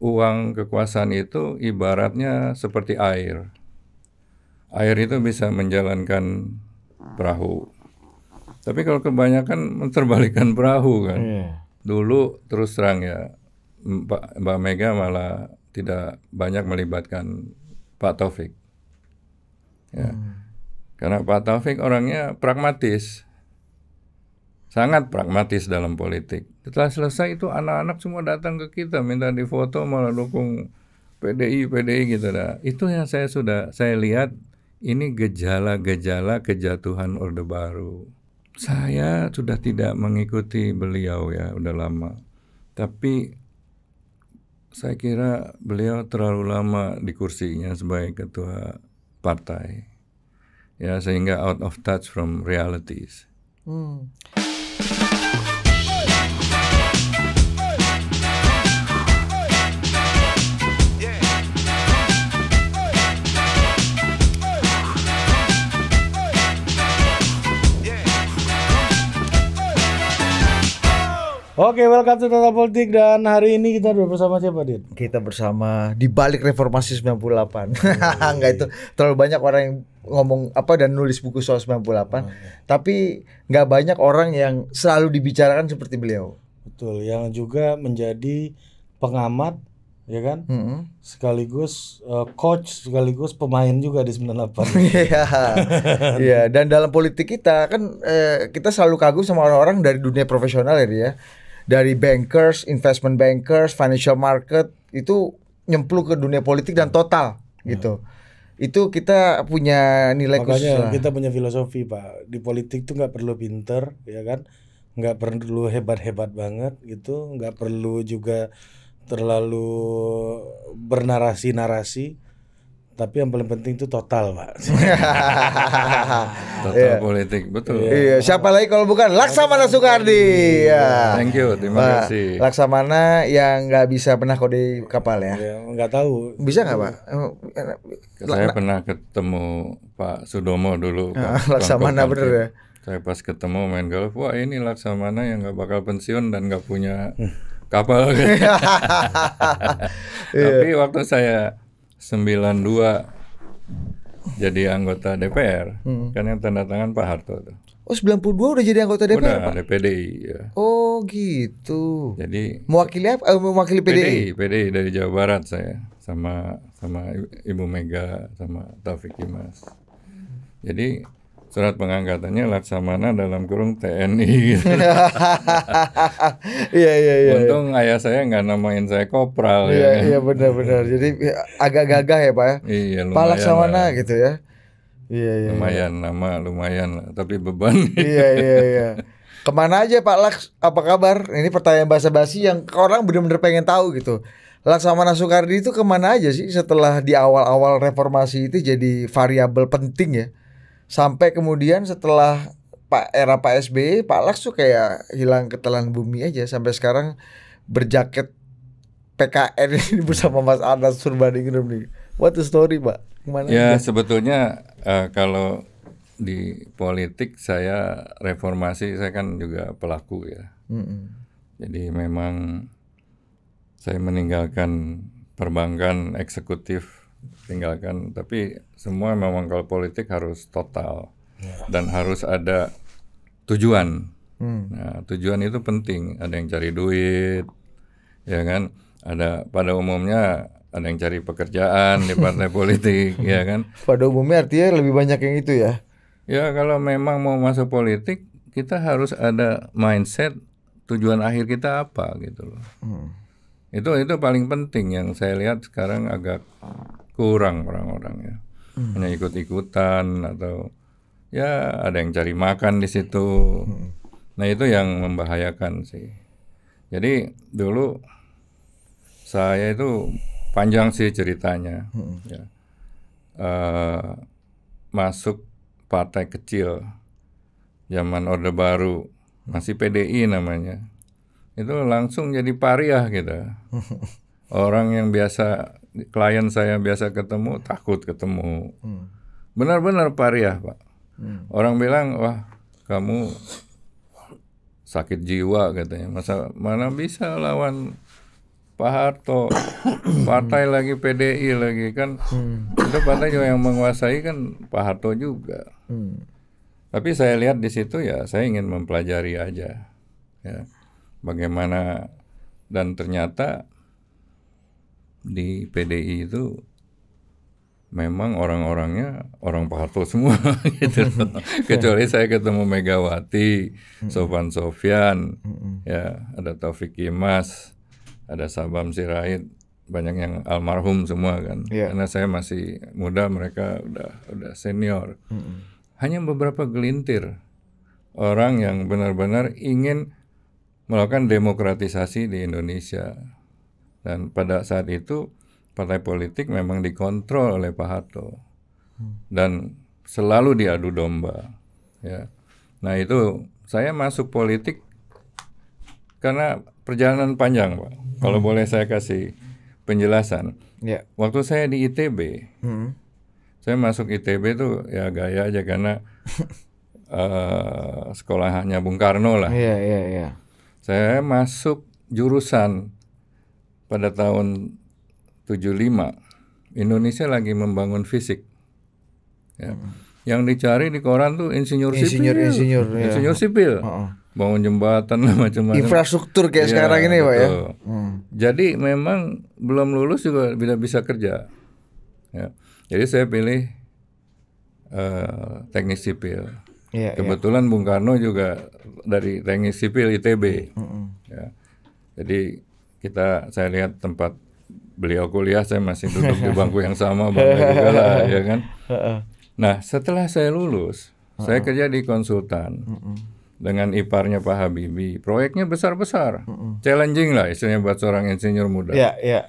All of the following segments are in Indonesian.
uang kekuasaan itu ibaratnya seperti air. Air itu bisa menjalankan perahu. Tapi kalau kebanyakan menterbalikan perahu kan. Yeah. Dulu terus terang ya Mbak, Mbak Mega malah tidak banyak melibatkan Pak Taufik. Ya. Hmm. Karena Pak Taufik orangnya pragmatis. Sangat pragmatis dalam politik setelah selesai itu anak-anak semua datang ke kita minta difoto malah dukung PDI PDI gitu dah itu yang saya sudah saya lihat ini gejala-gejala kejatuhan Orde Baru saya sudah tidak mengikuti beliau ya udah lama tapi saya kira beliau terlalu lama di kursinya sebagai ketua partai ya sehingga out of touch from realities. Hmm. Oke, welcome to Total Politik dan hari ini kita bersama siapa, Dit? Kita bersama di balik reformasi 98. Enggak itu terlalu banyak orang yang ngomong apa dan nulis buku soal 98, oh, tapi nggak banyak orang yang selalu dibicarakan seperti beliau. Betul, yang juga menjadi pengamat ya kan? Mm -hmm. Sekaligus uh, coach, sekaligus pemain juga di 98. Iya. Iya, dan dalam politik kita kan eh, kita selalu kagum sama orang-orang dari dunia profesional ya dia. Ya dari bankers, investment bankers, financial market itu nyemplung ke dunia politik dan total gitu. ya. gitu. Itu kita punya nilai Makanya khusus. kita punya filosofi pak di politik tuh nggak perlu pinter ya kan, nggak perlu hebat-hebat banget gitu, nggak perlu juga terlalu bernarasi-narasi tapi yang paling penting itu total, Pak. total yeah. politik, betul. Iya, yeah. siapa lagi kalau bukan Laksamana Soekardi. Yeah. Iya. Thank you, terima kasih. Laksamana yang nggak bisa pernah kode kapal ya? nggak iya, nggak tahu. Bisa nggak, Pak? Saya pernah ketemu Pak Sudomo dulu. Ah, Pak Laksamana bener ya. Saya pas ketemu main golf, wah ini Laksamana yang nggak bakal pensiun dan nggak punya hmm. kapal. Tapi waktu saya 92 jadi anggota DPR hmm. kan yang tanda tangan Pak Harto tuh. Oh 92 udah jadi anggota DPR udah, Pak? DPDI ya. Oh gitu. Jadi mewakili apa? Eh, mewakili PDI. PDI PDI dari Jawa Barat saya sama sama Ibu Mega sama Taufik Imas. Jadi surat pengangkatannya Laksamana dalam kurung TNI gitu. Iya iya iya. Untung iya. ayah saya nggak namain saya kopral iya, ya. Iya iya benar benar. Jadi ya, agak gagah ya Pak ya. Iya lumayan. Laksamana gitu ya. Iya, iya iya. Lumayan nama lumayan tapi beban. iya iya iya. Kemana aja Pak Laks? Apa kabar? Ini pertanyaan basa-basi yang orang benar-benar pengen tahu gitu. Laksamana Soekardi itu kemana aja sih setelah di awal-awal reformasi itu jadi variabel penting ya? sampai kemudian setelah Pak era Pak SBY, Pak Laks tuh kayak hilang ketelan bumi aja sampai sekarang berjaket PKN ini bersama Mas Anas Surbaningrum nih. What the story, Pak? Gimana ya, sebetulnya uh, kalau di politik saya reformasi saya kan juga pelaku ya. Mm -hmm. Jadi memang saya meninggalkan perbankan eksekutif tinggalkan tapi semua memang kalau politik harus total ya. dan harus ada tujuan hmm. nah, tujuan itu penting ada yang cari duit ya kan ada pada umumnya ada yang cari pekerjaan di partai politik ya kan pada umumnya artinya lebih banyak yang itu ya ya kalau memang mau masuk politik kita harus ada mindset tujuan akhir kita apa gitu loh hmm. itu itu paling penting yang saya lihat sekarang agak kurang orang-orang ya hmm. hanya ikut-ikutan atau ya ada yang cari makan di situ hmm. nah itu yang membahayakan sih jadi dulu saya itu panjang sih ceritanya hmm. ya. Uh, masuk partai kecil zaman Orde Baru masih PDI namanya itu langsung jadi pariah gitu orang yang biasa klien saya biasa ketemu takut ketemu. Hmm. Benar-benar pariah, Pak. Hmm. Orang bilang, "Wah, kamu sakit jiwa," katanya. Masa mana bisa lawan Pak Harto. Partai lagi PDI lagi kan. Hmm. Itu partai juga yang menguasai kan Pak Harto juga. Hmm. Tapi saya lihat di situ ya saya ingin mempelajari aja. Ya. Bagaimana dan ternyata di PDI itu memang orang-orangnya orang Pak Harto semua gitu kecuali saya ketemu Megawati, Sofan Sofian, ya ada Taufik Kimas, ada Sabam Sirait, banyak yang almarhum semua kan. Yeah. Karena saya masih muda, mereka udah udah senior. Hanya beberapa gelintir orang yang benar-benar ingin melakukan demokratisasi di Indonesia dan pada saat itu partai politik memang dikontrol oleh Pak Harto dan selalu diadu domba. Ya, nah itu saya masuk politik karena perjalanan panjang Pak. Hmm. Kalau boleh saya kasih penjelasan. Ya. Waktu saya di ITB, hmm. saya masuk ITB itu ya gaya aja karena uh, sekolahannya Bung Karno lah. Iya iya iya. Saya masuk jurusan pada tahun 75 Indonesia lagi membangun fisik. Ya. Hmm. Yang dicari di koran tuh insinyur, insinyur sipil. Insinyur, insinyur ya. sipil. Uh Bangun jembatan macam-macam. Infrastruktur kayak ya, sekarang ini, Pak ya. Hmm. Jadi memang belum lulus juga bisa bisa kerja. Ya. Jadi saya pilih uh, teknik sipil. Ya, Kebetulan ya. Bung Karno juga dari teknik sipil ITB. Uh hmm. Ya. Jadi kita saya lihat tempat beliau kuliah saya masih duduk di bangku yang sama bangga juga lah ya kan nah setelah saya lulus saya kerja di konsultan dengan iparnya Pak Habibie proyeknya besar besar challenging lah istilahnya buat seorang insinyur muda yeah, yeah.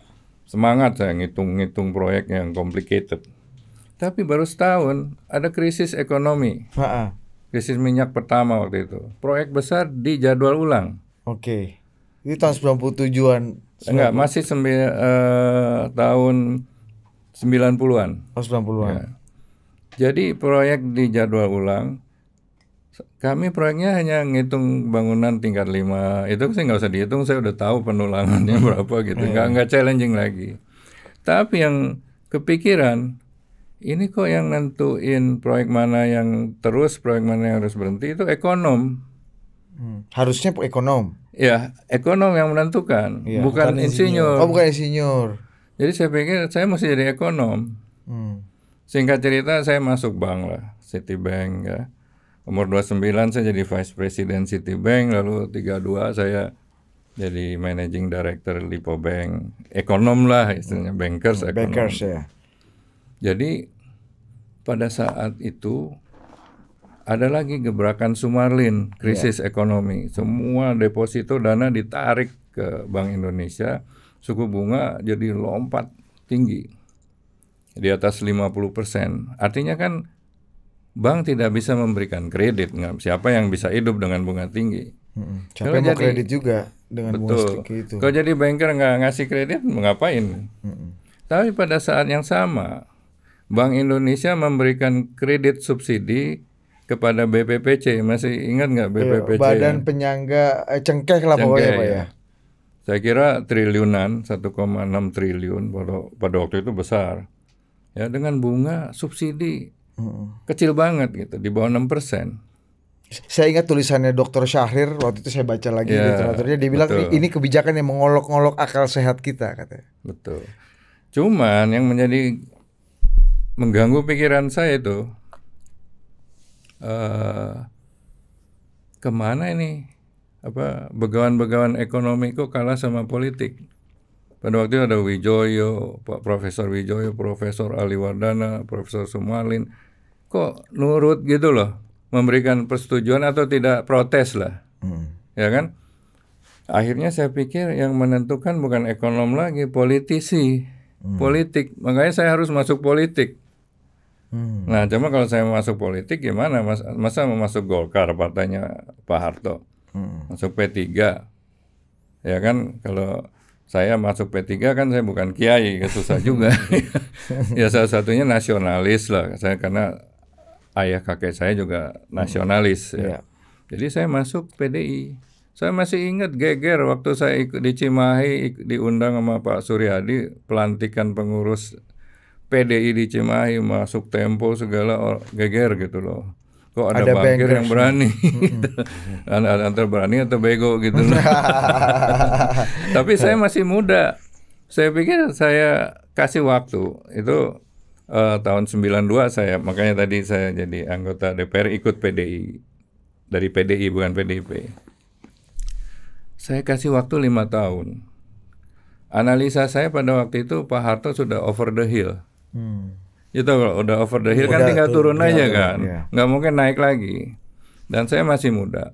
semangat saya ngitung-ngitung proyek yang complicated tapi baru setahun ada krisis ekonomi krisis minyak pertama waktu itu proyek besar dijadwal ulang oke okay ini tahun 97-an. Enggak, masih sembi, uh, tahun 90-an. Oh, 90-an. Ya. Jadi proyek di jadwal ulang. Kami proyeknya hanya ngitung bangunan tingkat 5. Itu saya nggak usah dihitung, saya udah tahu penulangannya hmm. berapa gitu. Enggak iya. nggak challenging lagi. Tapi yang kepikiran, ini kok yang nentuin proyek mana yang terus, proyek mana yang harus berhenti, itu ekonom. Hmm. Harusnya ekonom. Ya, ekonom yang menentukan, ya, bukan, bukan insinyur. Oh, bukan insinyur. Jadi saya pikir saya mesti jadi ekonom. Hmm. Singkat cerita saya masuk bank lah, Citibank ya. Umur 29 saya jadi vice president Citibank, lalu 32 saya jadi managing director Lipo Bank. Ekonom lah istilahnya, bankers ekonom. Bankers ya. Jadi pada saat itu ada lagi gebrakan Sumarlin, krisis yeah. ekonomi. Semua deposito dana ditarik ke Bank Indonesia, suku bunga jadi lompat tinggi di atas 50%. Artinya kan bank tidak bisa memberikan kredit, nggak siapa yang bisa hidup dengan bunga tinggi. Hmm. capek kalau mau jadi, kredit juga dengan betul. bunga itu. Kalau jadi banker nggak ngasih kredit, ngapain? Hmm. Tapi pada saat yang sama, Bank Indonesia memberikan kredit subsidi kepada BPPC masih ingat nggak iya, BPPC Badan ya? penyangga eh, cengkeh lah cengkeh, pokoknya ya. saya kira triliunan 1,6 triliun pada pada waktu itu besar ya dengan bunga subsidi hmm. kecil banget gitu di bawah enam persen saya ingat tulisannya Dr. Syahrir waktu itu saya baca lagi ya, literaturnya dia bilang betul. ini kebijakan yang mengolok-olok akal sehat kita katanya. Betul. Cuman yang menjadi mengganggu pikiran saya itu Eh, kemana ini apa begawan-begawan ekonomi kok kalah sama politik. Pada waktu itu ada Wijoyo, Pak Profesor Wijoyo, Profesor Ali Wardana, Profesor Sumalin. Kok nurut gitu loh, memberikan persetujuan atau tidak protes lah. Hmm. Ya kan? Akhirnya saya pikir yang menentukan bukan ekonom lagi, politisi. Hmm. Politik. Makanya saya harus masuk politik. Hmm. Nah, cuma kalau saya masuk politik gimana? Mas, masa masuk Golkar partainya Pak Harto, hmm. masuk P3, ya kan? Kalau saya masuk P3 kan saya bukan kiai, kan susah juga. ya salah satunya nasionalis lah, saya karena ayah kakek saya juga nasionalis. Hmm. Ya. Yeah. Jadi saya masuk PDI. Saya masih ingat geger waktu saya ikut di Cimahi diundang sama Pak Suryadi pelantikan pengurus PDI di Cimahi masuk Tempo segala geger gitu loh kok ada, ada yang berani mm-hmm. berani atau bego gitu tapi saya masih muda saya pikir saya kasih waktu itu uh, tahun 92 saya makanya tadi saya jadi anggota DPR ikut PDI dari PDI bukan PDIP saya kasih waktu lima tahun analisa saya pada waktu itu Pak Harto sudah over the hill Hmm. Itu kalau udah over the hill kan udah iya, iya, kan tinggal turun, turun aja turun, kan, ya. nggak mungkin naik lagi. Dan saya masih muda,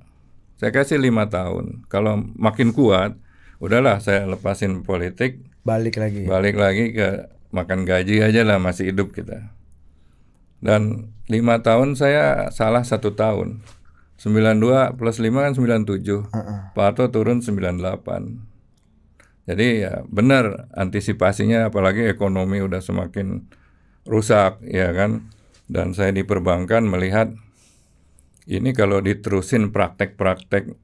saya kasih lima tahun. Kalau makin kuat, udahlah saya lepasin politik. Balik lagi. Balik lagi ke makan gaji aja lah masih hidup kita. Dan lima tahun saya salah satu tahun. 92 plus 5 kan 97. Uh -uh. Pak Harto turun 98. Jadi ya benar antisipasinya apalagi ekonomi udah semakin rusak ya kan. Dan saya di perbankan melihat ini kalau diterusin praktek-praktek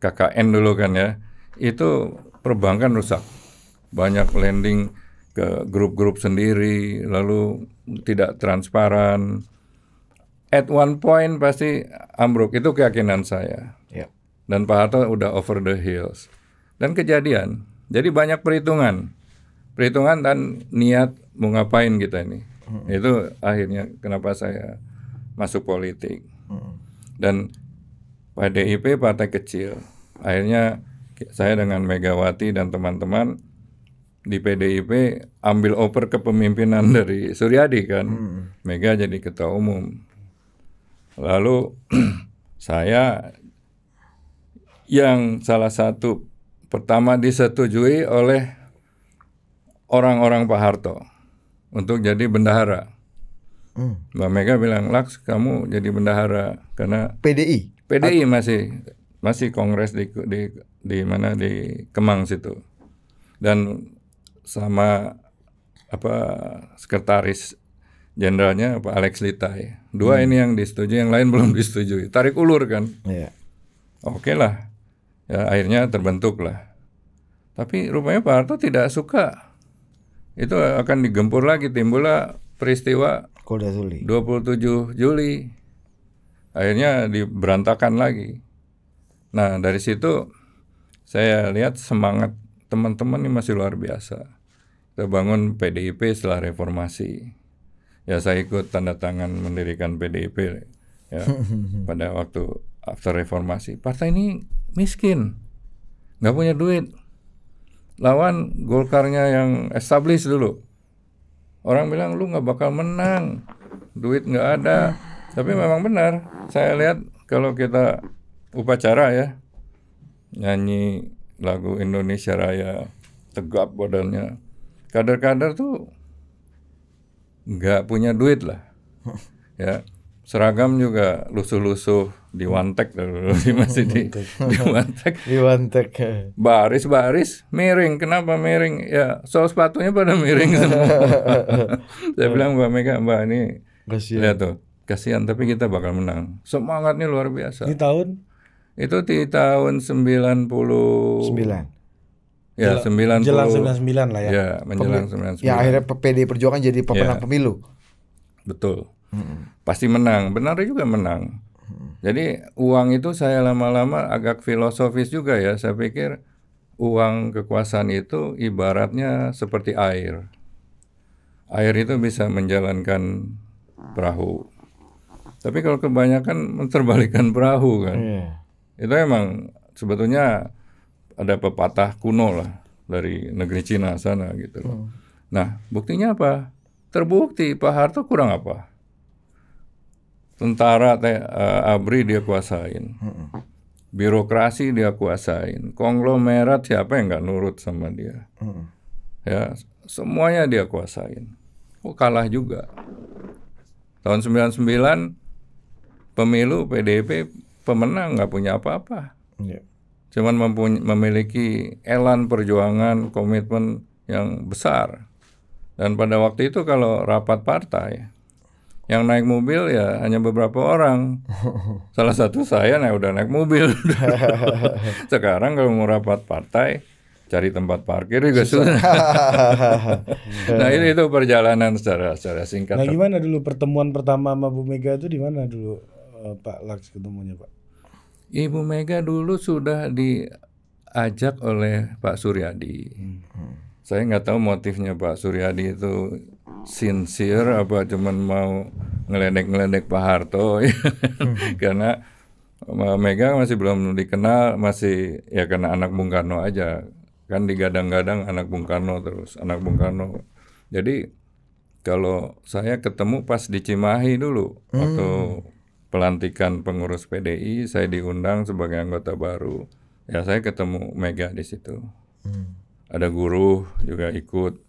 KKN dulu kan ya, itu perbankan rusak. Banyak lending ke grup-grup sendiri, lalu tidak transparan. At one point pasti ambruk, itu keyakinan saya. Ya. Dan Pak Harto udah over the hills. Dan kejadian, jadi banyak perhitungan, perhitungan dan niat mau ngapain kita ini. Hmm. Itu akhirnya kenapa saya masuk politik. Hmm. Dan PDIP partai kecil, akhirnya saya dengan Megawati dan teman-teman di PDIP ambil oper kepemimpinan dari Suryadi kan, hmm. Mega jadi ketua umum. Lalu saya yang salah satu pertama disetujui oleh orang-orang Pak Harto untuk jadi bendahara. Hmm. Mbak Mega bilang, Laks kamu jadi bendahara karena PDI. PDI Atau... masih masih kongres di di di mana di Kemang situ. Dan sama apa sekretaris jenderalnya Pak Alex Litai. Dua hmm. ini yang disetujui, yang lain belum disetujui. Tarik ulur kan. Yeah. Oke okay lah ya, akhirnya lah, tapi rupanya Pak Harto tidak suka itu akan digempur lagi timbullah peristiwa Suli 27 Juli akhirnya diberantakan lagi nah dari situ saya lihat semangat teman-teman ini masih luar biasa kita bangun PDIP setelah reformasi ya saya ikut tanda tangan mendirikan PDIP ya pada waktu after reformasi partai ini miskin, nggak punya duit. Lawan Golkarnya yang established dulu. Orang bilang lu nggak bakal menang, duit nggak ada. Tapi memang benar. Saya lihat kalau kita upacara ya, nyanyi lagu Indonesia Raya, tegap badannya. Kader-kader tuh nggak punya duit lah. Ya, seragam juga lusuh-lusuh di wantek terus masih di di wantek di wantek baris-baris miring kenapa miring ya soal sepatunya pada miring semua saya bilang mbak Mega mbak ini kasihan. lihat tuh kasihan tapi kita bakal menang semangatnya luar biasa di tahun itu di tahun sembilan puluh sembilan, Ya, sembilan menjelang sembilan lah ya. Ya, menjelang 99. Ya, akhirnya PD Perjuangan jadi pemenang ya. pemilu. Betul hmm. pasti menang. Benar juga menang. Jadi uang itu saya lama-lama agak filosofis juga ya. Saya pikir uang kekuasaan itu ibaratnya seperti air. Air itu bisa menjalankan perahu. Tapi kalau kebanyakan menterbalikan perahu kan. Yeah. Itu emang sebetulnya ada pepatah kuno lah dari negeri Cina sana gitu loh. Hmm. Nah, buktinya apa? Terbukti Pak Harto kurang apa? tentara te, uh, eh, ABRI dia kuasain, birokrasi dia kuasain, konglomerat siapa yang nggak nurut sama dia, ya semuanya dia kuasain. Oh kalah juga. Tahun 99 pemilu PDIP pemenang nggak punya apa-apa. Iya. Cuman memiliki elan perjuangan, komitmen yang besar. Dan pada waktu itu kalau rapat partai, yang naik mobil ya hanya beberapa orang. Salah satu saya naik ya udah naik mobil. Sekarang kalau mau rapat partai cari tempat parkir juga susah. nah ini itu perjalanan secara secara singkat. Nah gimana dulu pertemuan pertama sama Bu Mega itu di mana dulu eh, Pak Laks ketemunya Pak? Ibu Mega dulu sudah diajak oleh Pak Suryadi. Hmm saya nggak tahu motifnya Pak Suryadi itu sincere apa cuman mau ngeledek-ngeledek Pak Harto ya. Kan? hmm. karena Mega masih belum dikenal masih ya karena anak Bung Karno aja kan digadang-gadang anak Bung Karno terus anak Bung Karno jadi kalau saya ketemu pas di Cimahi dulu hmm. waktu pelantikan pengurus PDI saya diundang sebagai anggota baru ya saya ketemu Mega di situ hmm ada guru juga ikut.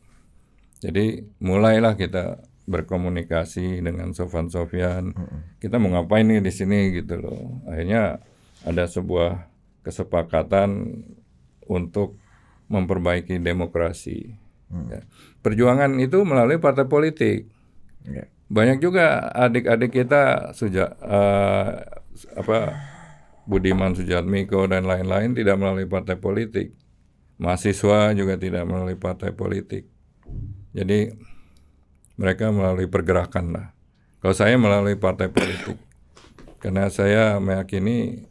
Jadi mulailah kita berkomunikasi dengan Sofan Sofian. Kita mau ngapain nih di sini gitu loh. Akhirnya ada sebuah kesepakatan untuk memperbaiki demokrasi. Hmm. Perjuangan itu melalui partai politik. Yeah. Banyak juga adik-adik kita sejak uh, apa Budiman Sujatmiko dan lain-lain tidak melalui partai politik mahasiswa juga tidak melalui partai politik. Jadi mereka melalui pergerakan lah. Kalau saya melalui partai politik, karena saya meyakini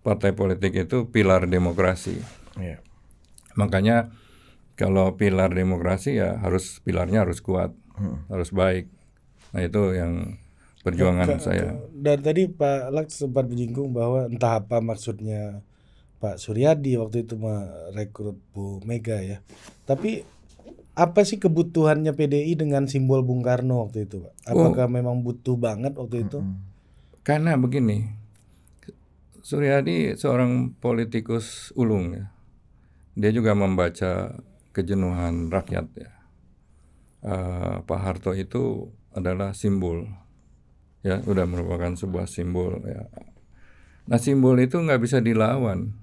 partai politik itu pilar demokrasi. Yeah. Makanya kalau pilar demokrasi ya harus pilarnya harus kuat, hmm. harus baik. Nah itu yang perjuangan ke, saya. Dan tadi Pak Lak sempat menyinggung bahwa entah apa maksudnya Pak Suryadi waktu itu merekrut Bu Mega ya. Tapi apa sih kebutuhannya PDI dengan simbol Bung Karno waktu itu, Pak? Oh. Apakah oh. memang butuh banget waktu itu? Karena begini, Suryadi seorang politikus ulung ya. Dia juga membaca kejenuhan rakyat ya. Uh, Pak Harto itu adalah simbol ya, sudah merupakan sebuah simbol ya. Nah simbol itu nggak bisa dilawan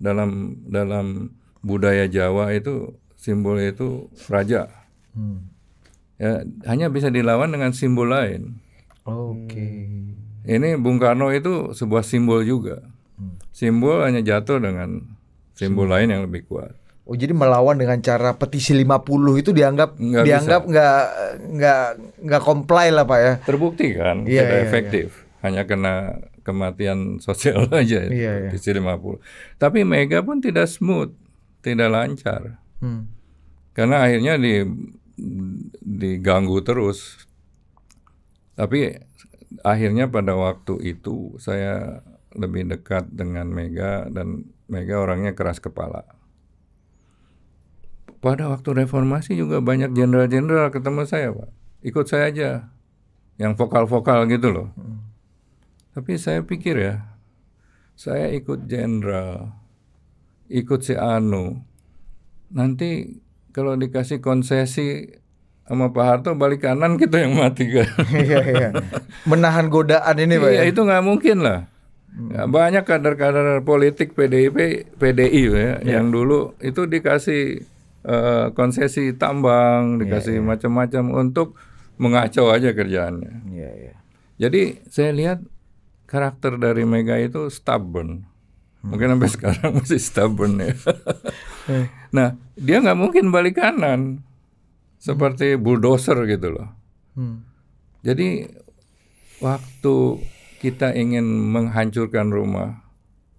dalam dalam budaya Jawa itu simbol itu raja. Hmm. Ya, hanya bisa dilawan dengan simbol lain. Oke. Okay. Ini Bung Karno itu sebuah simbol juga. Hmm. Simbol hanya jatuh dengan simbol, simbol lain yang lebih kuat. Oh, jadi melawan dengan cara petisi 50 itu dianggap nggak dianggap bisa. nggak nggak nggak comply lah, Pak ya. Terbukti kan, ya, tidak iya, iya. efektif. Hanya kena kematian sosial aja ya, iya, iya. di 50 Tapi Mega pun tidak smooth, tidak lancar. Hmm. Karena akhirnya di diganggu terus. Tapi akhirnya pada waktu itu saya lebih dekat dengan Mega dan Mega orangnya keras kepala. Pada waktu reformasi juga banyak jenderal-jenderal ketemu saya, Pak. Ikut saya aja. Yang vokal-vokal gitu loh. Hmm. Tapi saya pikir ya, saya ikut jenderal, ikut si Anu. Nanti kalau dikasih konsesi sama Pak Harto balik kanan kita gitu yang mati kan. iya, iya. Menahan godaan ini Pak. Iya, ya? itu nggak mungkin lah. Ya, Banyak kader-kader politik PDIP, PDI ya, yeah. yang dulu itu dikasih uh, konsesi tambang, iya, dikasih yeah, yeah. macam-macam untuk mengacau aja kerjaannya. Yeah, yeah. Jadi saya lihat karakter dari Mega itu stubborn. Mungkin sampai hmm. sekarang masih stubborn ya. Eh. nah, dia nggak mungkin balik kanan seperti hmm. bulldozer gitu loh. Hmm. Jadi waktu kita ingin menghancurkan rumah,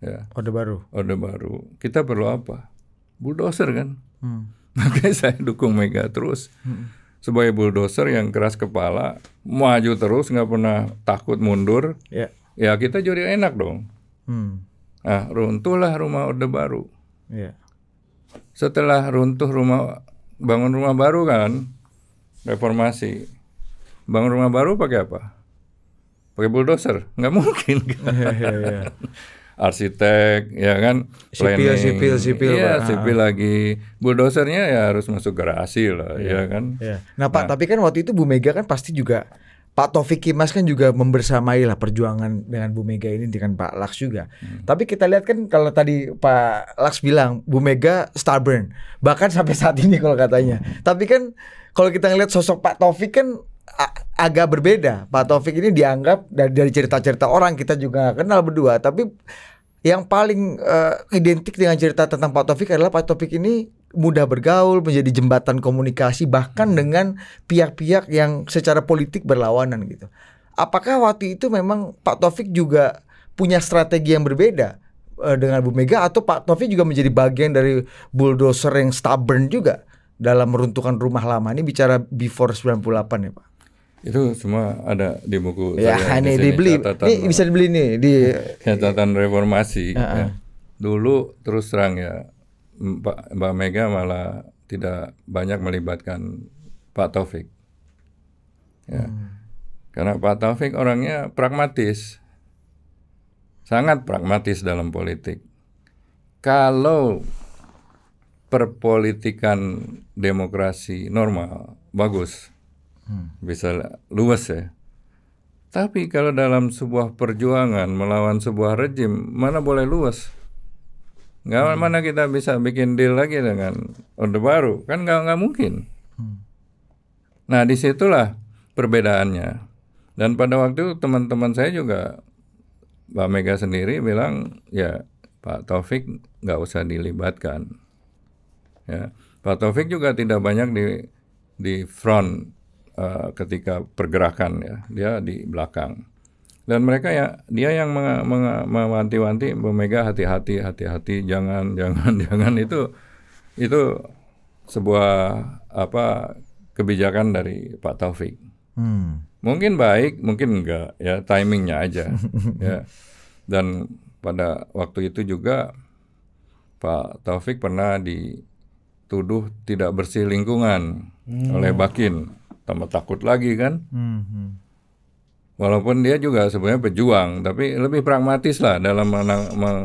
ya, orde baru, orde baru, kita perlu apa? Bulldozer kan. Hmm. Makanya saya dukung Mega terus. sebagai bulldozer yang keras kepala, maju terus nggak pernah takut mundur. Yeah ya kita jadi enak dong. Hmm. Nah, runtuhlah rumah Orde Baru. Yeah. Setelah runtuh rumah bangun rumah baru kan reformasi. Bangun rumah baru pakai apa? Pakai bulldozer? Nggak mungkin kan. Yeah, yeah, yeah. Arsitek, ya kan, sipil, sipil, sipil, iya, sipil ah. lagi. Bulldozernya ya harus masuk garasi lah, yeah. ya iya, kan. Yeah. Nah, Pak, nah. tapi kan waktu itu Bu Mega kan pasti juga Pak Taufik Kimas kan juga membersamai lah perjuangan dengan Bu Mega ini dengan Pak Laks juga. Hmm. Tapi kita lihat kan kalau tadi Pak Laks bilang Bu Mega stubborn, bahkan sampai saat ini kalau katanya. Hmm. Tapi kan kalau kita lihat sosok Pak Taufik kan agak berbeda. Pak Taufik ini dianggap dari, dari cerita-cerita orang kita juga kenal berdua, tapi yang paling uh, identik dengan cerita tentang Pak Taufik adalah Pak Taufik ini mudah bergaul, menjadi jembatan komunikasi bahkan hmm. dengan pihak-pihak yang secara politik berlawanan gitu. Apakah waktu itu memang Pak Taufik juga punya strategi yang berbeda uh, dengan Bu Mega atau Pak Taufik juga menjadi bagian dari bulldozer yang stubborn juga dalam meruntuhkan rumah lama ini bicara before 98 ya Pak? Itu semua ada di buku ya, saya. Ini di dibeli. Catatan, ini bisa dibeli nih di catatan reformasi. Uh -uh. Ya. Dulu terus terang ya Mbak, Mbak Mega malah tidak banyak melibatkan Pak Taufik. Ya. Hmm. Karena Pak Taufik orangnya pragmatis. Sangat pragmatis dalam politik. Kalau perpolitikan demokrasi normal bagus hmm. bisa luas ya. Tapi kalau dalam sebuah perjuangan melawan sebuah rejim, mana boleh luas? Gak hmm. mana kita bisa bikin deal lagi dengan Orde Baru, kan nggak nggak mungkin. Hmm. Nah disitulah perbedaannya. Dan pada waktu teman-teman saya juga, pak Mega sendiri bilang, ya Pak Taufik nggak usah dilibatkan. Ya, Pak Taufik juga tidak banyak di di front Eh, ketika pergerakan ya dia di belakang dan mereka ya dia yang mewanti-wanti Mega hati-hati hati-hati jangan jangan jangan itu itu sebuah apa kebijakan dari Pak Taufik hmm. mungkin baik mungkin enggak ya timingnya aja ya dan pada waktu itu juga Pak Taufik pernah dituduh tidak bersih lingkungan hmm. oleh Bakin tambah takut lagi kan. Hmm. Walaupun dia juga sebenarnya pejuang, tapi lebih pragmatis lah dalam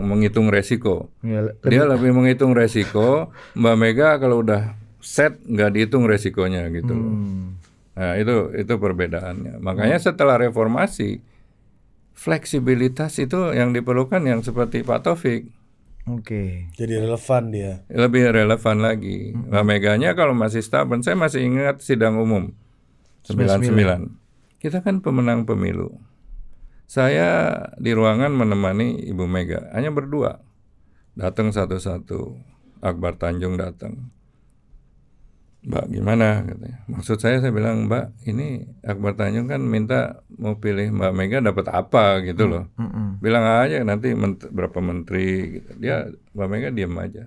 menghitung resiko. Ya, lebih... Dia lebih menghitung resiko. Mbak Mega kalau udah set nggak dihitung resikonya gitu. Hmm. Nah itu itu perbedaannya. Makanya setelah reformasi fleksibilitas itu yang diperlukan yang seperti Pak Taufik. Oke. Okay. Jadi relevan dia. Lebih relevan lagi. Hmm. Mbak meganya kalau masih stubborn, saya masih ingat sidang umum. 99. Kita kan pemenang pemilu. Saya di ruangan menemani Ibu Mega, hanya berdua. Datang satu-satu. Akbar Tanjung datang. Mbak gimana katanya. Maksud saya saya bilang, "Mbak, ini Akbar Tanjung kan minta mau pilih Mbak Mega dapat apa gitu loh." Mm -mm. Bilang aja nanti ment berapa menteri gitu. Dia Mbak Mega diam aja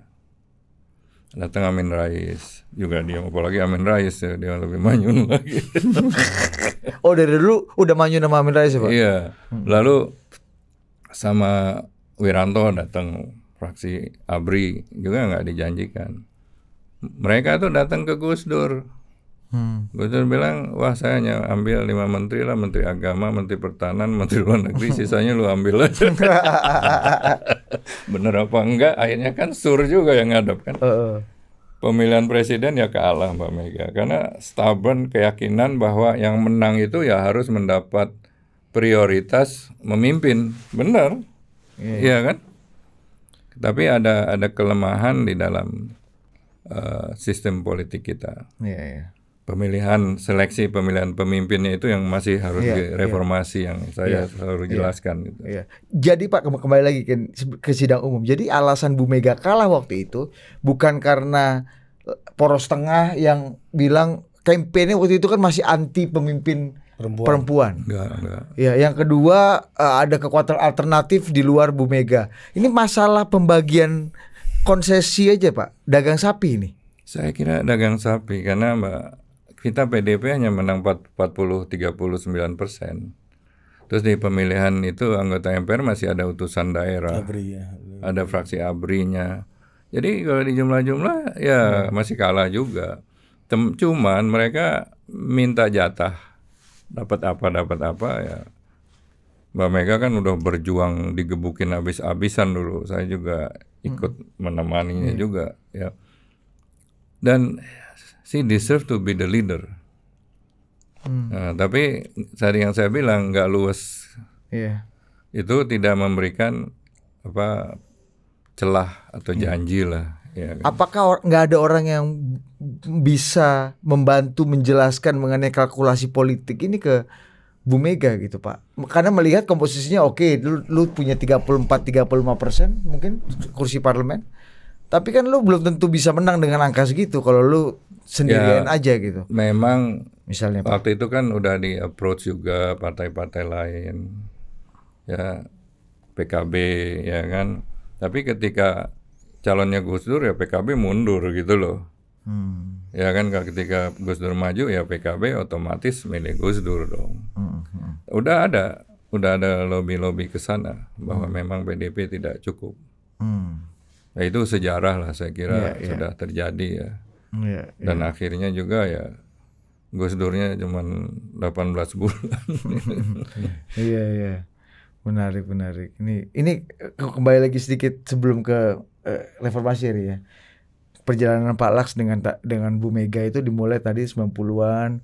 datang Amin Rais juga dia apalagi Amin Rais ya dia lebih manyun lagi oh dari dulu udah manyun sama Amin Rais ya pak iya hmm. lalu sama Wiranto datang fraksi Abri juga nggak dijanjikan mereka tuh datang ke Gus Dur Hmm. Gubernur bilang, wah saya hanya ambil lima menteri lah, menteri agama, menteri pertahanan, menteri luar negeri, sisanya lu ambil aja. Bener apa enggak? Akhirnya kan sur juga yang ngadep kan. Uh Pemilihan presiden ya kalah Mbak Mega, karena stubborn keyakinan bahwa yang menang itu ya harus mendapat prioritas memimpin, bener? Iya yeah. iya kan? Tapi ada ada kelemahan di dalam uh, sistem politik kita. Yeah, yeah pemilihan seleksi pemilihan pemimpinnya itu yang masih harus yeah, iya. reformasi yeah. yang saya yeah, selalu iya. jelaskan. Yeah, gitu. yeah. Jadi Pak kembali lagi ke, ke sidang umum. Jadi alasan Bu Mega kalah waktu itu bukan karena eh, poros tengah yang bilang kampanye waktu itu kan masih anti pemimpin perempuan. perempuan. Enggak, enggak. Ya, yang kedua eh, ada kekuatan alternatif di luar Bu Mega. Ini masalah pembagian konsesi aja Pak, dagang sapi ini. Saya kira dagang sapi karena Mbak kita PDP hanya menang 40-39 persen. Terus di pemilihan itu anggota MPR masih ada utusan daerah, Abri, ya. ada fraksi Abri-nya Jadi kalau di jumlah-jumlah ya hmm. masih kalah juga. Tem cuman mereka minta jatah, dapat apa dapat apa ya. Mbak Mega kan udah berjuang digebukin habis-habisan dulu. Saya juga ikut hmm. menemaninya hmm. juga ya. Dan she deserve to be the leader. Hmm. Nah, tapi tadi yang saya bilang nggak luas Yeah. Itu tidak memberikan apa celah atau hmm. janji lah. Ya, kan? Apakah nggak ada orang yang bisa membantu menjelaskan mengenai kalkulasi politik ini ke Bu Mega gitu Pak Karena melihat komposisinya oke okay, lu, lu punya 34-35 persen mungkin kursi parlemen Tapi kan lu belum tentu bisa menang dengan angka segitu Kalau lu sendirian ya, aja gitu. Memang misalnya waktu Pak. itu kan udah di approach juga partai-partai lain. Ya PKB ya kan. Tapi ketika calonnya Gus Dur ya PKB mundur gitu loh. Hmm. Ya kan kalau ketika Gus Dur maju ya PKB otomatis milih Gus Dur dong. Hmm. hmm. Udah ada udah ada lobby-lobby ke sana bahwa hmm. memang PDP tidak cukup. Hmm. Ya itu sejarah lah saya kira yeah, ya. sudah terjadi ya. Ya, Dan ya. akhirnya juga ya Gus Durnya cuma 18 bulan. iya iya. Menarik menarik. Ini ini kembali lagi sedikit sebelum ke uh, reformasi ya. Perjalanan Pak Laks dengan dengan Bu Mega itu dimulai tadi 90-an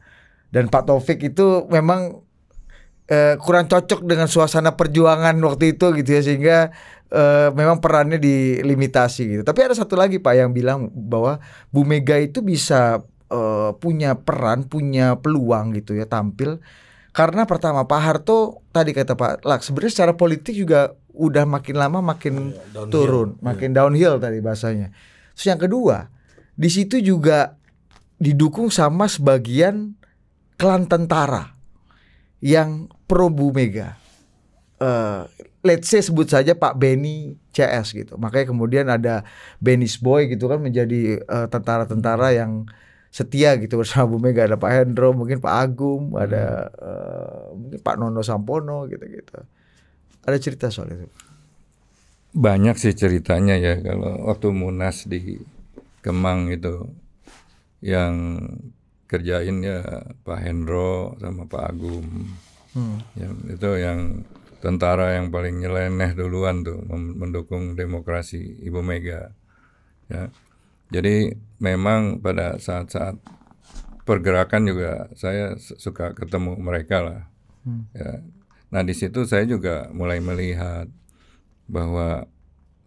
dan Pak Taufik itu memang uh, kurang cocok dengan suasana perjuangan waktu itu gitu ya sehingga uh, memang perannya dilimitasi gitu. Tapi ada satu lagi Pak yang bilang bahwa Bu Mega itu bisa uh, punya peran, punya peluang gitu ya tampil karena pertama Pak Harto tadi kata Pak Lak sebenarnya secara politik juga udah makin lama makin oh, iya, downhill. turun, iya. makin yeah. downhill tadi bahasanya. Terus yang kedua, di situ juga didukung sama sebagian klan tentara yang pro Bu Mega. Uh, let's say sebut saja Pak Benny CS gitu. Makanya kemudian ada Benny's Boy gitu kan menjadi eh, tentara-tentara uh, yang setia gitu bersama Bu Mega ada Pak Hendro, mungkin Pak Agum, ada uh, mungkin Pak Nono Sampono gitu-gitu. Ada cerita soal itu. Banyak sih ceritanya ya kalau waktu Munas di Kemang itu yang kerjain ya Pak Hendro sama Pak Agum Hmm. Ya, itu yang tentara yang paling nyeleneh duluan tuh mendukung demokrasi Ibu Mega. Ya. Jadi memang pada saat-saat pergerakan juga saya suka ketemu mereka lah. Hmm. Ya. Nah di situ saya juga mulai melihat bahwa